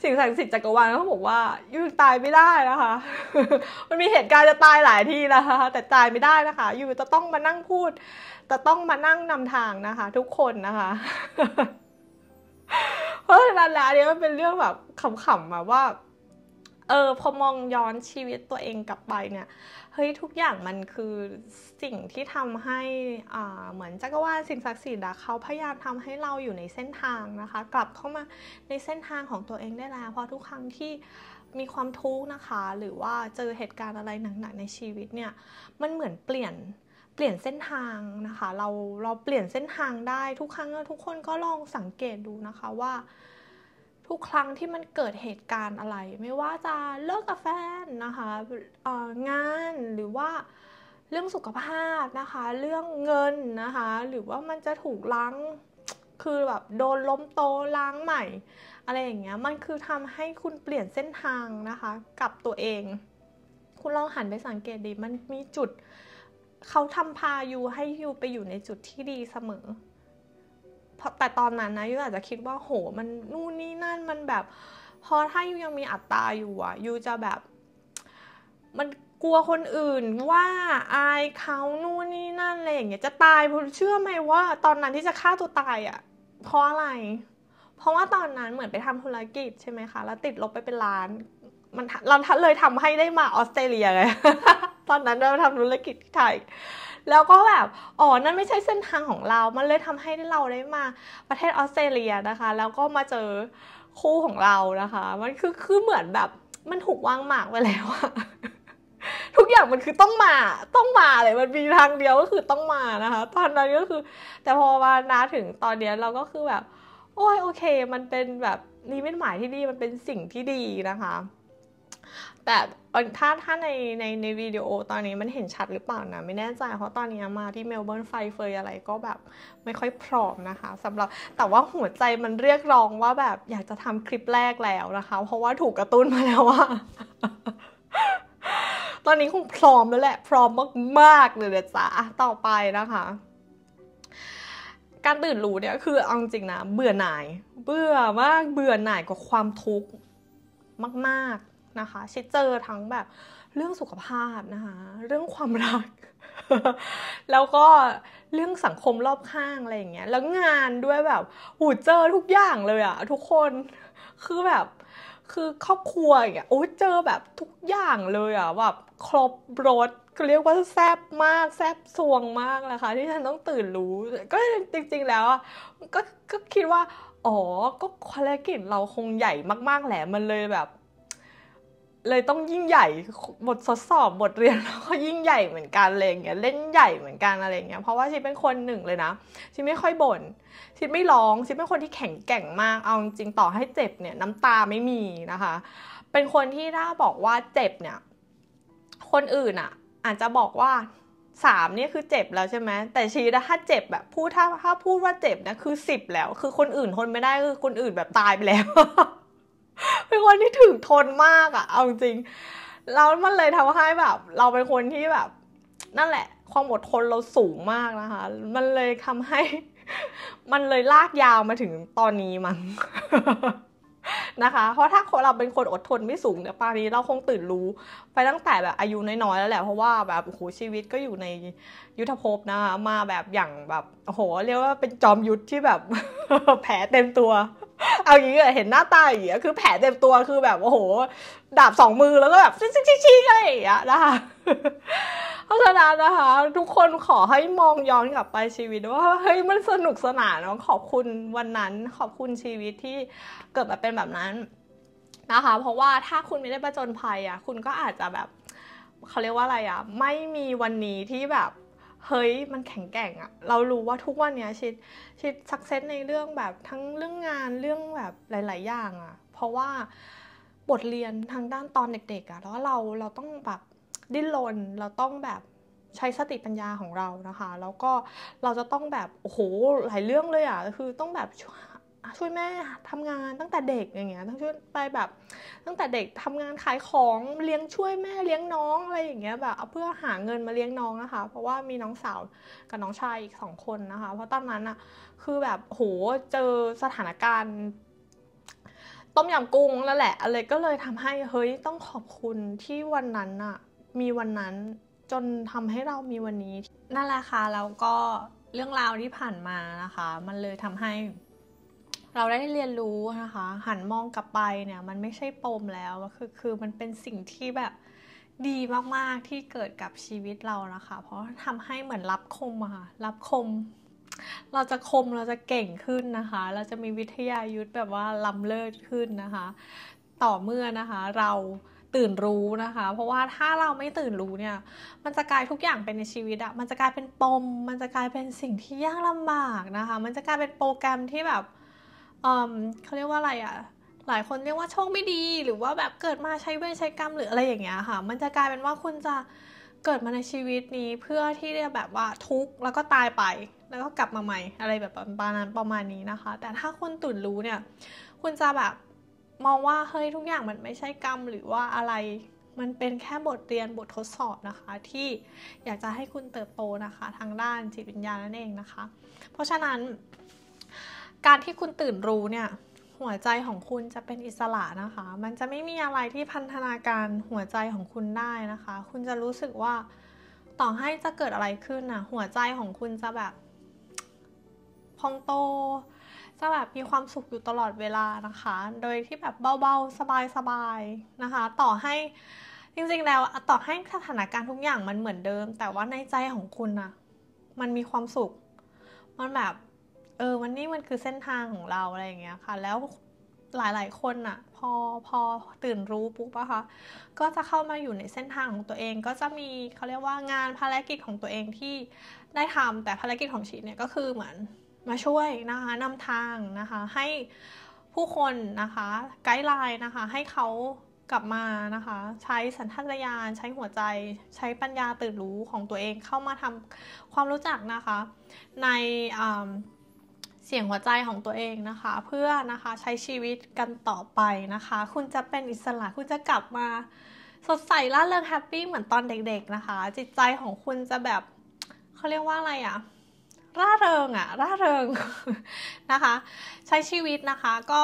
สิ่งศักดิ์สิทธิ์จักรวาลเขาบอกว่ายูตายไม่ได้นะคะ มันมีเหตุการณ์จะตายหลายที่นะคะแต่ตายไม่ได้นะคะยูจะต้องมานั่งพูดจะต้องมานั่งนำทางนะคะ ทุกคนนะคะ เพราะฉะนั้นแล้วอันนี้มันเป็นเรื่องแบบขำๆมาว่า เออพอมองย้อนชีวิตตัวเองกลับไปเนี่ยเฮ้ยทุกอย่างมันคือสิ่งที่ทำให้เหมือนจักรวาลสิ่งศักดิ์สิทธิ์เขาพยายามทำให้เราอยู่ในเส้นทางนะคะ กลับเข้ามาในเส้นทางของตัวเองได้แล้วเพราะทุกครั้งที่มีความทุกข์นะคะ หรือว่าเจอเหตุการณ์อะไรหนักๆในชีวิตเนี่ยมันเหมือนเปลี่ยนเปลี่ยนเส้นทางนะคะ เราเราเปลี่ยนเส้นทางได้ทุกครั้งทุกคนก็ลองสังเกตดูนะคะว่าทุกครั้งที่มันเกิดเหตุการณ์อะไร ไม่ว่าจะเลิกกับแฟนนะคะงานหรือว่าเรื่องสุขภาพนะคะ เรื่องเงินนะคะหรือว่ามันจะถูกล้างคือแบบโดนล้มโตล้างใหม่อะไรอย่างเงี้ยมันคือทำให้คุณเปลี่ยนเส้นทางนะคะ กับตัวเอง คุณลองหันไปสังเกตดีมันมีจุดเขาทำพาอยู่ให้อยู่ไปอยู่ในจุดที่ดีเสมอแต่ตอนนั้นนะยูอาจจะคิดว่าโหมันนู่นนี่นั่นมันแบบพอถ้ายูยังมีอัตราอยู่อะยูจะแบบ มันกลัวคนอื่นว่า อายเขานู่นนี่นั่นอะไรอย่างเงี้ยจะตายเชื่อไหมว่าตอนนั้นที่จะฆ่าตัวตายอะเพราะอะไร เพราะว่าตอนนั้นเหมือนไปทำธุรกิจใช่ไหมคะ แล้วติดลบไปเป็นล้านมันเราเลยทำให้ได้มาออสเตรเลียเลยตอนนั้นเราทำธุรกิจที่ไทยแล้วก็แบบอ๋อนั่นไม่ใช่เส้นทางของเรา มันเลยทำให้เราได้มาประเทศออสเตรเลียนะคะ แล้วก็มาเจอคู่ของเรานะคะ มันคือคือเหมือนแบบ มันถูกวางหมากไปแล้วอะ ทุกอย่างมันคือต้องมาต้องมาเลย มันมีทางเดียวก็คือต้องมานะคะ ตอนนั้นก็คือ แต่พอมานาถึงตอนนี้เราก็คือแบบ โอ้ยโอเค มันเป็นแบบนี่เป็นหมายที่ดีมันเป็นสิ่งที่ดีนะคะแต่ถ้าถ้าในในในวิดีโอตอนนี้มันเห็นชัดหรือเปล่านะไม่แน่ใจ เพราะตอนนี้มาที่เมลเบิร์นไฟเฟยอะไรก็แบบไม่ค่อยพร้อมนะคะสำหรับแต่ว่าหัวใจมันเรียกร้องว่าแบบอยากจะทำคลิปแรกแล้วนะคะ เพราะว่าถูกกระตุ้นมาแล้วว่าตอนนี้คงพร้อมแล้วแหละพร้อมมากๆเลยนะจ๊ะ ต่อไปนะคะ การตื่นรู้เนี่ยคือ เอาจริงนะ เบื่อหน่ายเบื่อมากเบื่อหน่ายกับความทุกข์มากๆนะคะชิดเจอทั้งแบบเรื่องสุขภาพนะคะเรื่องความรักแล้วก็เรื่องสังคมรอบข้างอะไรอย่างเงี้ยแล้วงานด้วยแบบหูเจอทุกอย่างเลยอะทุกคนคือแบบคือครอบครัวอย่างเงี้ยโอ้เจอแบบทุกอย่างเลยอะแบบครบรถเรียกว่าแซบมากแซบสวงมากนะคะที่ฉันต้องตื่นรู้ก็จริงๆ แล้วก็ก็คิดว่าอ๋อก็ภารกิจเราคงใหญ่มากๆแหละมันเลยแบบเลยต้องยิ่งใหญ่บททดสอบบทเรียนล้วก็ยิ่งใหญ่เหมือนกันอะไรเงี้ยเล่นใหญ่เหมือนกันอะไรเงี้ยเพราะว่าชิเป็นคนหนึ่งเลยนะชิไม่ค่อยบ่นชิไม่ร้องชิเป็นคนที่แข็งแกร่งมาก เอาจริงต่อให้เจ็บเนี่ยน้ำตาไม่มีนะคะ เป็นคนที่ถ้าบอกว่าเจ็บเนี่ย คนอื่นอะ่ะ อาจจะบอกว่าสามนี่คือเจ็บแล้วใช่ไหมแต่ชีถ้าเจ็บแบบพูดถ้าถ้าพูดว่าเจ็บนะคือสิบแล้ว คือคนอื่นทนไม่ได้คือคนอื่นแบบตายไปแล้วเป็นคนที่ถึงทนมากอะเอาจริงแล้วมันเลยทำให้แบบ เราเป็นคนที่แบบ นั่นแหละ ความอดทนเราสูงมากนะคะ มันเลยทำให้มันเลยลากยาวมาถึงตอนนี้มั้งนะคะ เพราะถ้าเราเป็นคนอดทนไม่สูงเนี่ยปานนี้เราคงตื่นรู้ ไปตั้งแต่แบบอายุน้อยๆแล้วแหละเพราะว่าแบบโอ้โหชีวิตก็อยู่ในยุทธภพนะคะมาแบบอย่างแบบโอ้โหเรียกว่าเป็นจอมยุทธที่แบบแผลเต็มตัวเอาอย่างนี้เห็นหน้าตาอย่างเงี้ยคือแผลเต็มตัวคือแบบโอ้โห ดาบสองมือแล้วก็แบบชิ้นชิ้นอะไรอย่างเงี้ยนะคะเพราะฉะนั้นนะคะ ทุกคนขอให้มองย้อนกลับไปชีวิตว่าเฮ้ยมันสนุกสนานเนาะ ขอบคุณวันนั้น ขอบคุณชีวิตที่เกิดมาเป็นแบบนั้น นะคะ เพราะว่าถ้าคุณไม่ได้ประจนภัยอ่ะคุณก็อาจจะแบบเขาเรียกว่าอะไรอ่ะไม่มีวันนี้ที่แบบเฮ้ย มันแข็งแกร่งอะเรารู้ว่าทุกวันเนี้ย ชิดชิดสักเซสในเรื่องแบบทั้งเรื่องงานเรื่องแบบหลาย ๆ อย่างอะเพราะว่าบทเรียนทางด้านตอนเด็ก ๆอะแล้วเราเราต้องแบบดิ้นรนเราต้องแบบใช้สติปัญญาของเรานะคะแล้วก็เราจะต้องแบบโอ้โหหลายเรื่องเลยอะคือต้องแบบช่วยแม่ทำงานตั้งแต่เด็กอย่างเงี้ยต้องช่วยไปแบบ ตั้งแต่เด็กทำงานขายของเลี้ยงช่วยแม่เลี้ยงน้องอะไรอย่างเงี้ยแบบเอาเพื่อหาเงินมาเลี้ยงน้องนะคะเพราะว่ามีน้องสาวกับน้องชายอีกสองคนนะคะ เพราะตอนนั้นอะคือแบบโหเจอสถานการณ์ ต้มยำกุ้งแล้วแหละ อะไรก็เลยทำให้เฮ้ย ต้องขอบคุณที่วันนั้นอะมีวันนั้นจนทำให้เรามีวันนี้ นั่นแหละค่ะแล้วก็เรื่องราวที่ผ่านมานะคะ มันเลยทำให้เราได้เรียนรู้นะคะ หันมองกลับไปเนี่ยมันไม่ใช่ปมแล้วคือคือมันเป็นสิ่งที่แบบดีมากๆที่เกิดกับชีวิตเรานะคะ เพราะทำให้เหมือนรับคมอะค่ะรับคม เราจะคมเราจะเก่งขึ้นนะคะ เราจะมีวิทยายุทธแบบว่าล้ำเลิศขึ้นนะคะ ต่อเมื่อนะคะ เราตื่นรู้นะคะเพราะว่าถ้าเราไม่ตื่นรู้เนี่ยมันจะกลายทุกอย่างเป็นในชีวิตอะมันจะกลายเป็นปมมันจะกลายเป็นสิ่งที่ยากลำาบากนะคะมันจะกลายเป็นโปรแกรมที่แบบเขาเรียกว่าอะไรอะ่ะ หลายคนเรียกว่าโชคไม่ดี หรือว่าแบบเกิดมาใช้เวรใช้กรรมหรืออะไรอย่างเงี้ยค่ะ มันจะกลายเป็นว่าคุณจะเกิดมาในชีวิตนี้เพื่อที่จะแบบว่าทุกข์แล้วก็ตายไป แล้วก็กลับมาใหม่อะไรแบบประมาณนั้นประมาณนี้นะคะ แต่ถ้าคุณตื่นรู้เนี่ยคุณจะแบบมองว่าเฮ้ยทุกอย่างมันไม่ใช่กรรมหรือว่าอะไร มันเป็นแค่บทเรียนบททดสอบนะคะ ที่อยากจะให้คุณเติบโตนะคะ ทางด้านจิตวิญญาณนั่นเองนะคะ เพราะฉะนั้นการที่คุณตื่นรู้เนี่ย หัวใจของคุณจะเป็นอิสระนะคะ มันจะไม่มีอะไรที่พันธนาการหัวใจของคุณได้นะคะ คุณจะรู้สึกว่าต่อให้จะเกิดอะไรขึ้นนะหัวใจของคุณจะแบบ พองโต จะแบบมีความสุขอยู่ตลอดเวลานะคะ โดยที่แบบเบาๆสบายๆนะคะ ต่อให้จริงๆแล้ว ต่อให้สถานการณ์ทุกอย่างมันเหมือนเดิม แต่ว่าในใจของคุณนะมันมีความสุข มันแบบเออวันนี้มันคือเส้นทางของเราอะไรอย่างเงี้ยค่ะ แล้วหลาย ๆ คนอะพอพอตื่นรู้ปุ๊บอะคะก็จะเข้ามาอยู่ในเส้นทางของตัวเองก็จะมีเขาเรียกว่างานภารกิจของตัวเองที่ได้ทำแต่ภารกิจของชีเนี่ยก็คือเหมือนมาช่วย นะคะนำทางนะคะ ให้ผู้คนนะคะไกด์ไลน์นะคะ ให้เขากลับมานะคะ ใช้สัญชาตญาณใช้หัวใจใช้ปัญญาตื่นรู้ของตัวเองเข้ามาทำความรู้จักนะคะในอ่าเสียงหัวใจของตัวเองนะคะ เพื่อนะคะใช้ชีวิตกันต่อไปนะคะ คุณจะเป็นอิสระคุณจะกลับมาสดใสร่าเริงแฮปปี้เหมือนตอนเด็กๆนะคะ จิตใจของคุณจะแบบเขาเรียกว่าอะไรอะร่าเริงอะร่าเริงนะคะ ใช้ชีวิตนะคะ ก็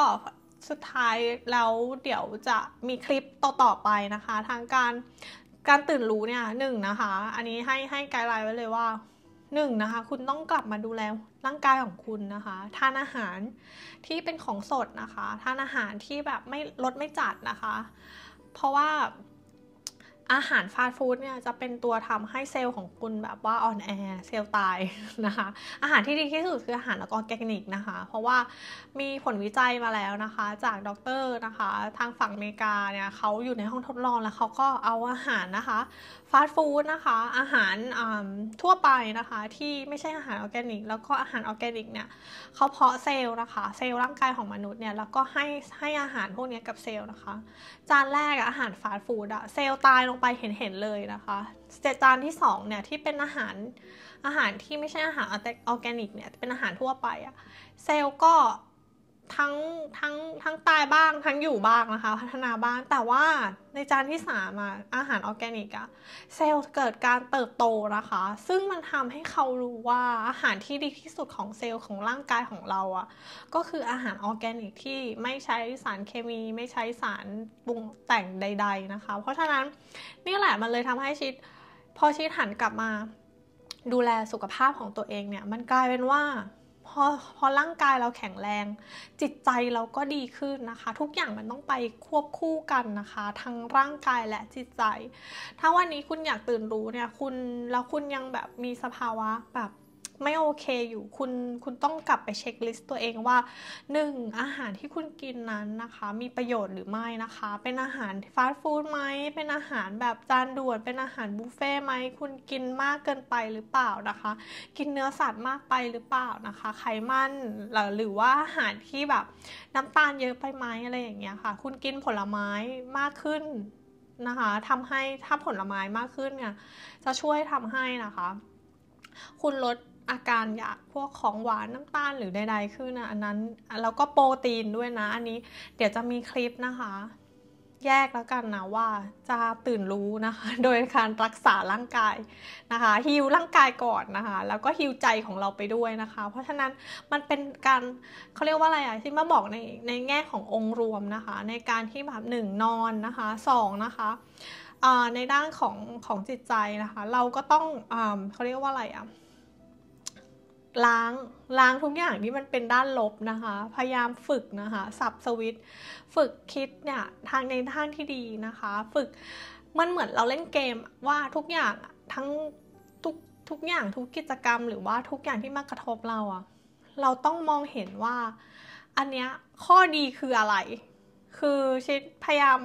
สุดท้ายแล้วเดี๋ยวจะมีคลิปต่อๆไปนะคะ ทางการการตื่นรู้เนี่ยหนึ่งนะคะ อันนี้ให้ให้ไกด์ไลน์ไว้เลยว่าหนึ่งนะคะ คุณต้องกลับมาดูแลร่างกายของคุณนะคะ ทานอาหารที่เป็นของสดนะคะ ทานอาหารที่แบบไม่รสไม่จัดนะคะ เพราะว่าอาหารฟาสต์ฟู้ดเนี่ย จะเป็นตัวทำให้เซลล์ของคุณแบบว่าอ่อนแอเซลล์ตายนะคะ อาหารที่ดีที่สุดคืออาหารออร์แกนิกนะคะ เพราะว่ามีผลวิจัยมาแล้วนะคะ จากด็ออกเตร์นะคะ ทางฝั่งอเมริกาเนี่ย เขาอยู่ในห้องทดลองแล้วเขาก็เอาอาหารนะคะฟาสต์ฟู้ดนะคะ อาหารทั่วไปนะคะ ที่ไม่ใช่อาหารออร์แกนิก แล้วก็อาหารออร์แกนิกเนี่ยเขาเพาะเซลล์นะคะ เซลล์ร่างกายของมนุษย์เนี่ยแล้วก็ให้ให้อาหารพวกนี้กับเซลล์นะคะจานแรกอาหารฟาสต์ฟู้ดอะเซลล์ตายลงไปเห็นเห็นเลยนะคะเจจานที่ 2 เนี่ย ที่เป็นอาหารอาหารที่ไม่ใช่อาหารออร์แกนิกเนี่ยเป็นอาหารทั่วไปอะเซลล์ก็ทั้งทั้งทั้งตายบ้างทั้งอยู่บ้างนะคะ พัฒนาบ้างแต่ว่าในจานที่สามอะอาหารออร์แกนิกอะเซลล์เกิดการเติบโตนะคะ ซึ่งมันทำให้เขารู้ว่าอาหารที่ดีที่สุดของเซลล์ของร่างกายของเราอะก็คืออาหารออร์แกนิกที่ไม่ใช้สารเคมี ไม่ใช้สารปรุงแต่งใด ๆนะคะ เพราะฉะนั้นนี่แหละมันเลยทำให้ชิด พอชิดหันกลับมาดูแลสุขภาพของตัวเองเนี่ยมันกลายเป็นว่าพอพอร่างกายเราแข็งแรง จิตใจเราก็ดีขึ้นนะคะ ทุกอย่างมันต้องไปควบคู่กันนะคะทั้งร่างกายและจิตใจ ถ้าวันนี้คุณอยากตื่นรู้เนี่ยคุณแล้วคุณยังแบบมีสภาวะแบบไม่โอเคอยู่คุณคุณต้องกลับไปเช็คลิสต์ตัวเองว่า 1. อาหารที่คุณกินนั้นนะคะ มีประโยชน์หรือไม่นะคะ เป็นอาหารฟาสต์ฟู้ดไหมเป็นอาหารแบบจานด่วนเป็นอาหารบุฟเฟ่ไหมคุณกินมากเกินไปหรือเปล่านะคะ กินเนื้อสัตว์มากไปหรือเปล่านะคะไขมันหรือว่าอาหารที่แบบน้ำตาลเยอะไปไหมอะไรอย่างเงี้ยค่ะ คุณกินผลไม้มากขึ้นนะคะทำให้ถ้าผลไม้มากขึ้นเนี่ยจะช่วยทำให้นะคะ คุณลดอาการอยากพวกของหวานน้ำตาลหรือใด ๆ ขึ้นนะอันนั้นแล้วก็โปรตีนด้วยนะอันนี้เดี๋ยวจะมีคลิปนะคะ แยกแล้วกันนะว่าจะตื่นรู้นะคะโดยการรักษาร่างกายนะคะฮิวร่างกายก่อนนะคะแล้วก็ฮิวใจของเราไปด้วยนะคะ เพราะฉะนั้นมันเป็นการเขาเรียกว่าอะไรอะที่มาบอกในในแง่ขององค์รวมนะคะในการที่แบบหนึ่งนอนนะคะสองนะคะในด้านของของจิตใจนะคะเราก็ต้องเขาเรียกว่าอะไรอ่ะล้างล้างทุกอย่างที่มันเป็นด้านลบนะคะ พยายามฝึกนะคะ สับสวิตฝึกคิดเนี่ยทางในทางที่ดีนะคะ ฝึกมันเหมือนเราเล่นเกมว่าทุกอย่างทั้งทุกทุกอย่างทุกกิจกรรมหรือว่าทุกอย่างที่มากระทบเราอะเราต้องมองเห็นว่า อันเนี้ยข้อดีคืออะไร คือชิดพยายาม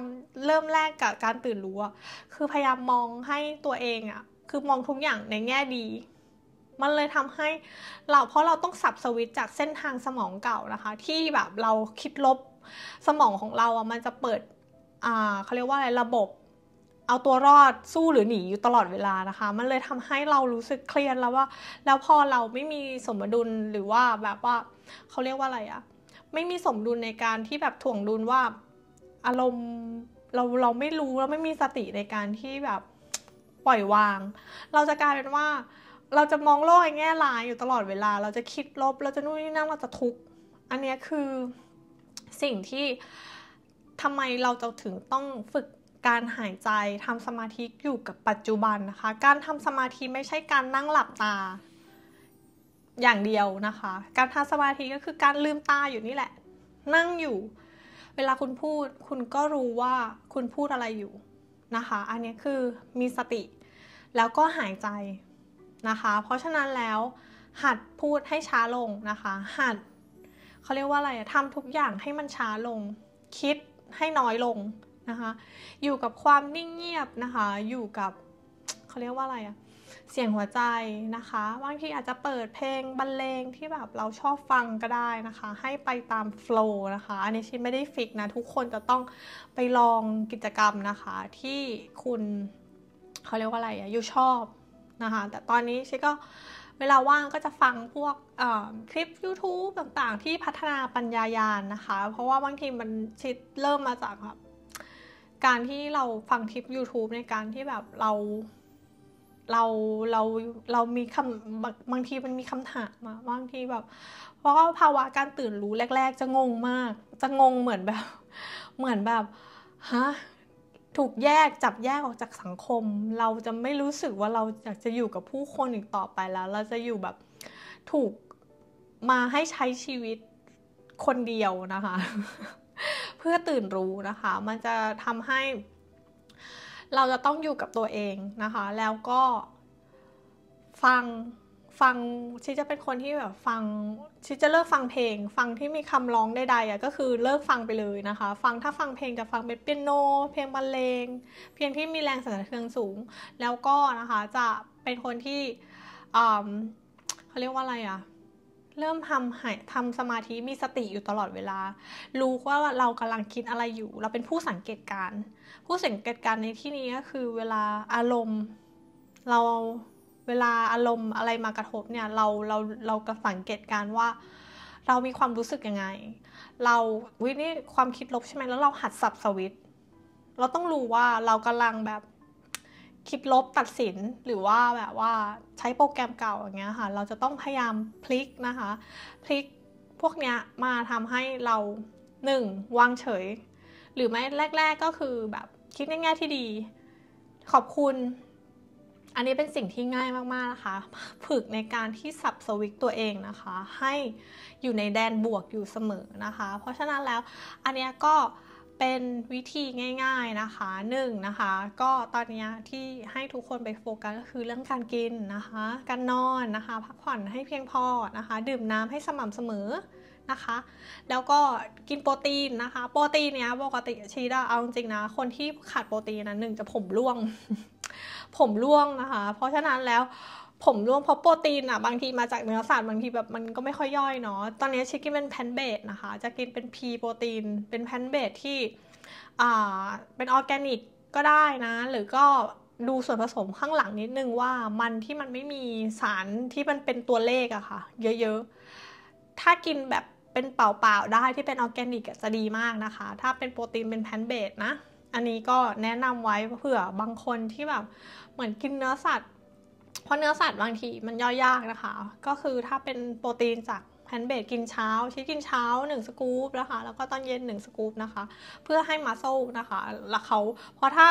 เริ่มแรกกับการตื่นรู้อะคือพยายามมองให้ตัวเองอะคือมองทุกอย่างในแง่ดีมันเลยทำให้เราเพราะเราต้องสับสวิตจากเส้นทางสมองเก่านะคะ ที่แบบเราคิดลบสมองของเราอ่ะมันจะเปิดอ่าเขาเรียกว่าอะไรระบบ เอาตัวรอดสู้หรือหนีอยู่ตลอดเวลานะคะ มันเลยทำให้เรารู้สึกเครียดแล้วว่า แล้วพอเราไม่มีสมดุลหรือว่าแบบว่าเขาเรียกว่าอะไรอะไม่มีสมดุลในการที่แบบถ่วงดุลว่าอารมณ์เราเราไม่รู้เราไม่มีสติในการที่แบบปล่อยวาง เราจะกลายเป็นว่าเราจะมองโลกในแง่ร้ายอยู่ตลอดเวลา เราจะคิดลบ เราจะนู่นนี่นั่นเราจะทุกข์ อันนี้คือสิ่งที่ทำไมเราจะถึงต้องฝึกการหายใจทำสมาธิอยู่กับปัจจุบันนะคะ การทำสมาธิไม่ใช่การนั่งหลับตา อย่างเดียวนะคะ การทำสมาธิก็คือการลืมตาอยู่นี่แหละ นั่งอยู่ เวลาคุณพูด คุณก็รู้ว่าคุณพูดอะไรอยู่นะคะ อันนี้คือมีสติ แล้วก็หายใจนะคะเพราะฉะนั้นแล้วหัดพูดให้ช้าลงนะคะ หัดเขาเรียกว่าอะไรทำทุกอย่างให้มันช้าลง คิดให้น้อยลงนะคะ อยู่กับความนิ่งเงียบนะคะอยู่กับเขาเรียกว่าอะไรอะเสียงหัวใจนะคะบางทีอาจจะเปิดเพลงบรรเลงที่แบบเราชอบฟังก็ได้นะคะ ให้ไปตามโฟล์นะคะอันนี้ชินไม่ได้ฟิกนะทุกคนจะต้องไปลองกิจกรรมนะคะที่คุณเขาเรียกว่าอะไรอะอยู่ชอบนะคะแต่ตอนนี้ชิก็เวลาว่างก็จะฟังพวกคลิป YouTube ต่างๆ ที่พัฒนาปัญญายานนะคะ เพราะว่าบางทีมันชิดเริ่มมาจากแบบการที่เราฟังคลิป YouTube ในการที่แบบเรา เราเราเรามีคำบางทีมันมีคำถามมาบางทีแบบเพราะว่าภาวะการตื่นรู้แรกๆจะงงมาก จะงงเหมือนแบบ เหมือนแบบฮะถูกแยกจับแยกออกจากสังคม เราจะไม่รู้สึกว่าเราอยากจะอยู่กับผู้คนอีกต่อไปแล้ว เราจะอยู่แบบถูกมาให้ใช้ชีวิตคนเดียวนะคะ เพื่อตื่นรู้นะคะ มันจะทำให้ เราจะต้องอยู่กับตัวเองนะคะ แล้วก็ฟังฟังชิจะเป็นคนที่แบบฟังชิจะเลิกฟังเพลง ฟังที่มีคำร้องใดๆอ่ะก็คือเลิกฟังไปเลยนะคะ ฟังถ้าฟังเพลงจะฟังเป็นเปียโน เพลงบรรเลงเพลง ที่มีแรงสั่นสะเทือนสูง แล้วก็นะคะจะเป็นคนที่เขาเรียกว่าอะไรอ่ะเริ่มทำหายทำสมาธิมีสติอยู่ตลอดเวลา รู้ว่าเรากำลังคิดอะไรอยู่ เราเป็นผู้สังเกตการ ผู้สังเกตการในที่นี้ก็คือเวลาอารมณ์ เราเวลาอารมณ์อะไรมากระทบเนี่ย เราเราเราก็สังเกตการว่า เรามีความรู้สึกยังไง เราวินี่ความคิดลบใช่ไหมแล้วเราหัดสับสวิตเราต้องรู้ว่าเรากำลังแบบคิดลบตัดสินหรือว่าแบบว่าใช้โปรแกรมเก่าอย่างเงี้ยค่ะเราจะต้องพยายามพลิกนะคะพลิกพวกเนี้ยมาทำให้เราหนึ่งวางเฉย หรือไม่แรก ๆ ก็คือแบบคิดง่ายๆที่ดี ขอบคุณอันนี้เป็นสิ่งที่ง่ายมากๆ นะคะฝึกในการที่สับสวิตตัวเองนะคะ ให้อยู่ในแดนบวกอยู่เสมอนะคะ เพราะฉะนั้นแล้วอันนี้ก็เป็นวิธีง่าย ๆ นะคะ 1นนะคะ ก็ตอนนี้ที่ให้ทุกคนไปโฟกัสก็คือเรื่องการกินนะคะ การนอนนะคะ พักผ่อนให้เพียงพอนะคะ ดื่มน้ำให้สม่ำเสมอนะคะ แล้วก็กินโปรตีนนะคะ โปรตีนเนี้ยปกติชีดาเอาจริงนะ คนที่ขาดโปรตีนนะหนึ่งจะผมร่วงผมร่วงนะคะ เพราะฉะนั้นแล้วผมร่วงเพราะโปรตีนอะบางทีมาจากเนื้อสัตว์บางทีแบบมันก็ไม่ค่อยย่อยเนาะ ตอนนี้ชิคกี้เป็นแพนเบดนะคะ จะกินเป็นพีโปรตีนเป็นแพนเบดที่อ่าเป็นออร์แกนิกก็ได้นะ หรือก็ดูส่วนผสมข้างหลังนิดนึงว่ามันที่มันไม่มีสารที่มันเป็นตัวเลขอะค่ะเยอะ ๆ ถ้ากินแบบเป็นเปล่าๆได้ที่เป็นออร์แกนิกจะดีมากนะคะ ถ้าเป็นโปรตีนเป็นแพนเบดนะอันนี้ก็แนะนำไว้เผื่อบางคนที่แบบเหมือนกินเนื้อสัตว์ เพราะเนื้อสัตว์บางทีมันย่อยยากนะคะ ก็คือถ้าเป็นโปรตีนจากแพนเบดกินเช้าชีกินเช้า 1 สกู๊ปนะคะแล้วก็ตอนเย็น 1 สกู๊ปนะคะ เพื่อให้มัสโซนะคะ แล้วเขาเพราะถ้า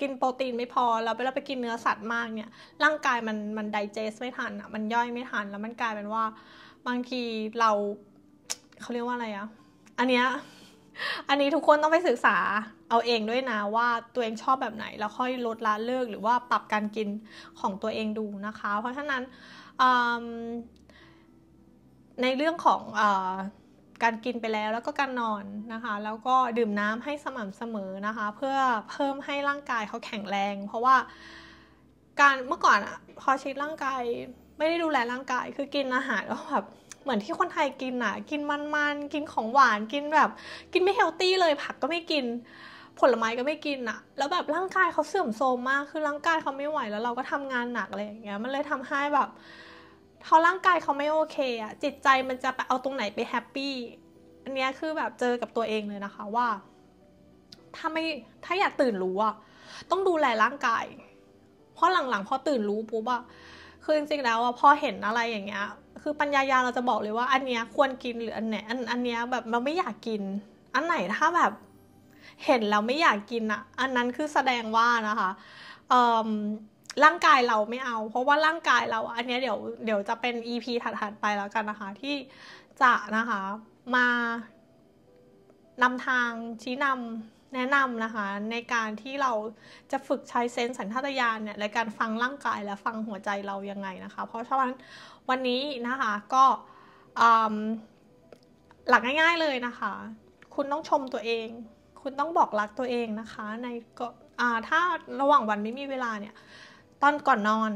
กินโปรตีนไม่พอแล้วไปเราไปกินเนื้อสัตว์มากเนี่ย ร่างกายมันมันไดเจสไม่ทันอ่ะมันย่อยไม่ทัน แล้วมันกลายเป็นว่าบางทีเราเขาเรียกว่าอะไรอ่ะอันเนี้ยอันนี้ทุกคนต้องไปศึกษาเอาเองด้วยนะว่าตัวเองชอบแบบไหน แล้วค่อยลดละเลิกหรือว่าปรับการกินของตัวเองดูนะคะ เพราะฉะนั้นในเรื่องของอการกินไปแล้วแล้วก็การนอนนะคะแล้วก็ดื่มน้ำให้สม่ำเสมอนะคะ เพื่อเพิ่มให้ร่างกายเขาแข็งแรง เพราะว่าการเมื่อก่อนอะพอชิดร่างกายไม่ได้ดูแลร่างกาย คือกินอาหารแล้วแบบเหมือนที่คนไทยกินอะกินมันๆ กินของหวานกินแบบกินไม่เฮลตี้เลยผักก็ไม่กินผลไม้ก็ไม่กินอะแล้วแบบร่างกายเขาเสื่อมโทรมมาก คือร่างกายเขาไม่ไหว แล้วเราก็ทำงานหนักอะไรอย่างเงี้ย มันเลยทำให้แบบเขาร่างกายเขาไม่โอเคอะจิตใจมันจะไปเอาตรงไหนไปแฮปปี้ อันเนี้ยคือแบบเจอกับตัวเองเลยนะคะ ว่า ถ้าไม่ ถ้าอยากตื่นรู้อะต้องดูแลร่างกาย เพราะหลังๆ พอตื่นรู้ปุ๊บอะคือจริงๆแล้วอะพอเห็นอะไรอย่างเงี้ย คือปัญญายาเราจะบอกเลยว่า อันเนี้ยควรกินหรืออันไหนอันอันเนี้ยแบบเราไม่อยากกิน อันไหนถ้าแบบเห็นแล้วไม่อยากกินอะ่ะอันนั้นคือแสดงว่านะคะ ร่างกายเราไม่เอา เพราะว่าร่างกายเราอันนี้เดี๋ยว เดี๋ยวจะเป็น EP ถัดๆ ไปแล้วกันนะคะ ที่จะนะคะ มานำทางชี้นำแนะนำนะคะ ในการที่เราจะฝึกใช้เซนส์สัญชาตญาณเนี่ยในการฟังร่างกายและฟังหัวใจเรายังไงนะคะ เพราะฉะนั้นวันนี้นะคะ ก็หลักง่าย ๆเลยนะคะ คุณต้องชมตัวเองคุณต้องบอกรักตัวเองนะคะ ในก็ถ้าระหว่างวันไม่มีเวลาเนี่ย ตอนก่อนนอน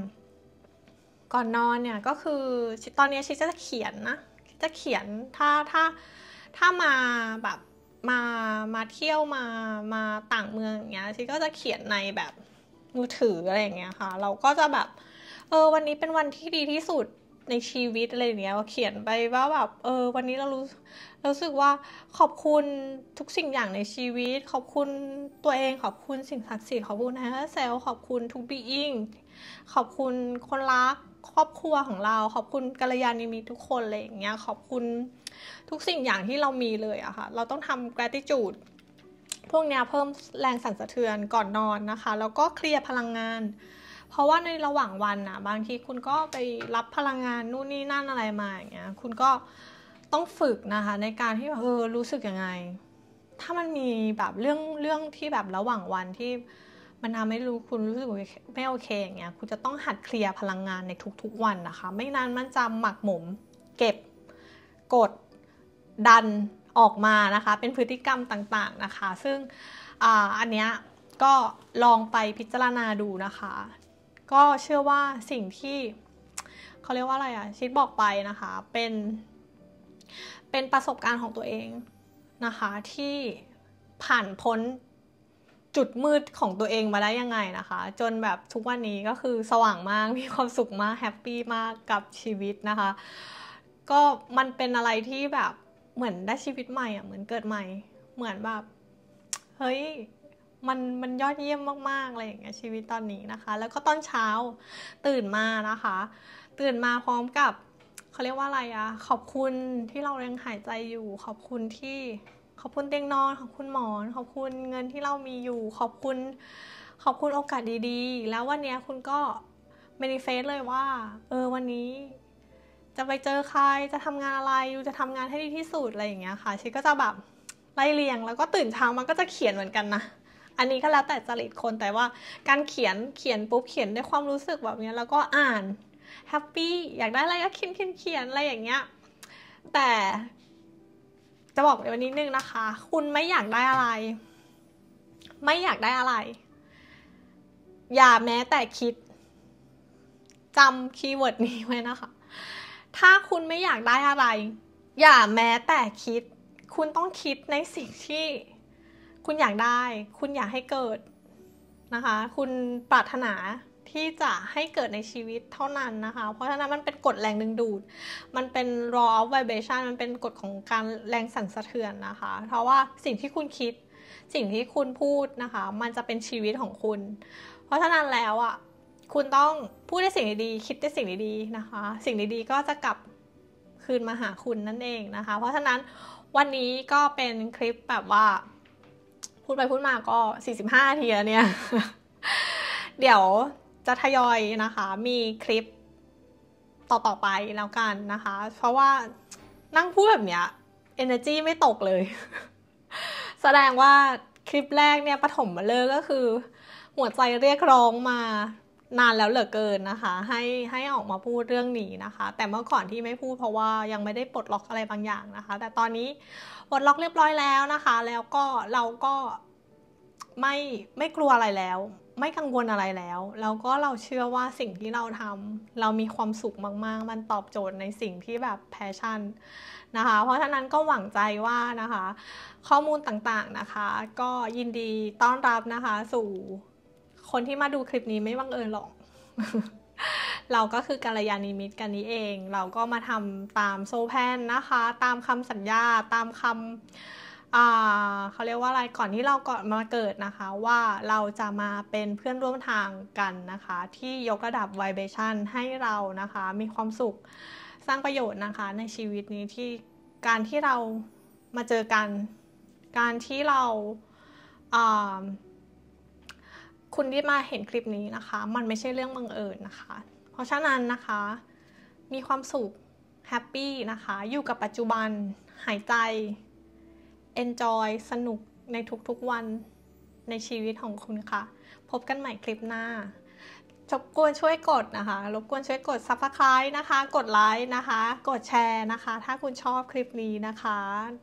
ก่อนนอนเนี่ยก็คือตอนนี้ชิจะเขียนนะ จะเขียนถ้าถ้าถ้ามาแบบมามาเที่ยวมามาต่างเมืองอย่างเงี้ยชิก็จะเขียนในแบบมือถืออะไรอย่างเงี้ยค่ะ เราก็จะแบบเออวันนี้เป็นวันที่ดีที่สุดในชีวิตอะไรเนี้ยเขียนไปว่าแบบเออ วันนี้เรารู้รู้สึกว่าขอบคุณทุกสิ่งอย่างในชีวิต ขอบคุณตัวเอง ขอบคุณสิ่งศักดิ์สิทธิ์ขอบคุณนะเซลขอบคุณทุกบีอิงขอบคุณคนรัก ครอบครัวของเรา ขอบคุณกัลยาณมิตรทุกคนอะไรอย่างเงี้ยขอบคุณทุกสิ่งอย่างที่เรามีเลยอะค่ะเราต้องทำ gratitude พวกเนี้ยเพิ่มแรงสั่นสะเทือนก่อนนอนนะคะแล้วก็เคลียร์พลังงานเพราะว่าในระหว่างวันนะบางทีคุณก็ไปรับพลังงานนู่นนี่นั่นอะไรมาอย่างเงี้ย คุณก็ต้องฝึกนะคะ ในการที่แบบเออรู้สึกยังไง ถ้ามันมีแบบเรื่องเรื่องที่แบบระหว่างวันที่มันทำให้รู้คุณรู้สึกไม่โอเคอย่างเงี้ย คุณจะต้องหัดเคลียร์พลังงานในทุก ๆ วันนะคะ ไม่นานมันจะหมักหมม เก็บกดดันออกมานะคะ เป็นพฤติกรรมต่าง ๆนะคะ ซึ่งออันเนี้ยก็ลองไปพิจารณาดูนะคะก็เชื่อว่าสิ่งที่เขาเรียกว่าอะไรอะชิดบอกไปนะคะเป็น เป็นประสบการณ์ของตัวเองนะคะ ที่ผ่านพ้นจุดมืดของตัวเองมาได้ยังไงนะคะ จนแบบทุกวันนี้ก็คือสว่างมากมีความสุขมากแฮปปี้มากกับชีวิตนะคะก็มันเป็นอะไรที่แบบเหมือนได้ชีวิตใหม่อ่ะเหมือนเกิดใหม่ เหมือนแบบเฮ้ยมันมันยอดเยี่ยมมากๆอะไรอย่างเงี้ยชีวิตตอนนี้นะคะ แล้วก็ตอนเช้าตื่นมานะคะตื่นมาพร้อมกับเขาเรียกว่าอะไรอะขอบคุณที่เรายังหายใจอยู่ ขอบคุณที่ ขอบคุณเตียงนอนขอบคุณหมอนขอบคุณเงินที่เรามีอยู่ ขอบคุณขอบคุณโอกาสดีๆ แล้ววันนี้คุณก็เมนิเฟสเลยว่า เออวันนี้ จะไปเจอใครจะทำงานอะไรอยู่จะทำงานให้ดีที่สุดอะไรอย่างเงี้ยค่ะชิก็จะแบบไล่เรียง แล้วก็ตื่นเช้ามันก็จะเขียนเหมือนกันนะอันนี้ก็แล้วแต่จริตคนแต่ว่าการเขียนเขียนปุ๊บเขียนด้วยความรู้สึกแบบนี้แล้วก็อ่านแฮปปี้อยากได้อะไรก็เขียนเขียนเขียนอะไรอย่างเงี้ย แต่ จะบอกยวันี้นึงนะคะ คุณไม่อยากได้อะไร ไม่อยากได้อะไร อย่าแม้แต่คิดจำคีย์เวิร์ดนี้ไว้นะคะถ้าคุณไม่อยากได้อะไร อย่าแม้แต่คิด คุณต้องคิดในสิ่งที่คุณอยากได้ คุณอยากให้เกิดนะคะ คุณปรารถนาที่จะให้เกิดในชีวิตเท่านั้นนะคะ เพราะฉะนั้นมันเป็นกฎแรงดึงดูด มันเป็น law of vibration มันเป็นกฎของการแรงสั่นสะเทือนนะคะ เพราะว่าสิ่งที่คุณคิด สิ่งที่คุณพูดนะคะ มันจะเป็นชีวิตของคุณ เพราะฉะนั้นแล้วอะ่ะ คุณต้องพูดได้สิ่งดี คิดได้สิ่งดีนะคะ สิ่งดีก็จะกลับคืนมาหาคุณนั่นเองนะคะ เพราะฉะนั้นวันนี้ก็เป็นคลิปแบบว่าพูดไปพูดมาก็ 45 ทีแล้วเนี่ย เดี๋ยวจะทยอยนะคะ มีคลิปต่อๆไปแล้วกันนะคะ เพราะว่านั่งพูดแบบเนี้ย energy ไม่ตกเลย แสดงว่าคลิปแรกเนี่ยปฐมมาเลิกก็คือ หัวใจเรียกร้องมานานแล้วเหลือเกินนะคะให้ให้ออกมาพูดเรื่องนี้นะคะ แต่เมื่อก่อนที่ไม่พูดเพราะว่ายังไม่ได้ปลดล็อกอะไรบางอย่างนะคะ แต่ตอนนี้ปลดล็อกเรียบร้อยแล้วนะคะ แล้วก็เราก็ไม่ไม่กลัวอะไรแล้ว ไม่กังวลอะไรแล้วแล้วก็เราเชื่อว่าสิ่งที่เราทำเรามีความสุขมากๆมันตอบโจทย์ในสิ่งที่แบบแพชชั่นนะคะ เพราะฉะนั้นก็หวังใจว่านะคะ ข้อมูลต่างๆนะคะ ก็ยินดีต้อนรับนะคะสู่คนที่มาดูคลิปนี้ไม่บังเอิญหรอก เราก็คือกัลยาณมิตรกันนี้เอง เราก็มาทำตามโซแพนนะคะ ตามคำสัญญาตามคำเขาเรียกว่าอะไรก่อนที่เราก่อนมาเกิดนะคะ ว่าเราจะมาเป็นเพื่อนร่วมทางกันนะคะ ที่ยกระดับไวเบชันให้เรานะคะ มีความสุขสร้างประโยชน์นะคะ ในชีวิตนี้ที่การที่เรามาเจอกัน การที่เราคุณที่มาเห็นคลิปนี้นะคะ มันไม่ใช่เรื่องบังเอิญนะคะ เพราะฉะนั้นนะคะ มีความสุขแฮปปี้นะคะ อยู่กับปัจจุบัน หายใจ enjoy สนุกในทุกๆวันในชีวิตของคุณค่ะ พบกันใหม่คลิปหน้า รบกวนช่วยกดนะคะ รบกวนช่วยกด subscribe นะคะ กดไลค์นะคะ กดแชร์นะคะ ถ้าคุณชอบคลิปนี้นะคะ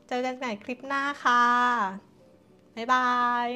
เจอกันใหม่คลิปหน้าค่ะ บ๊ายบาย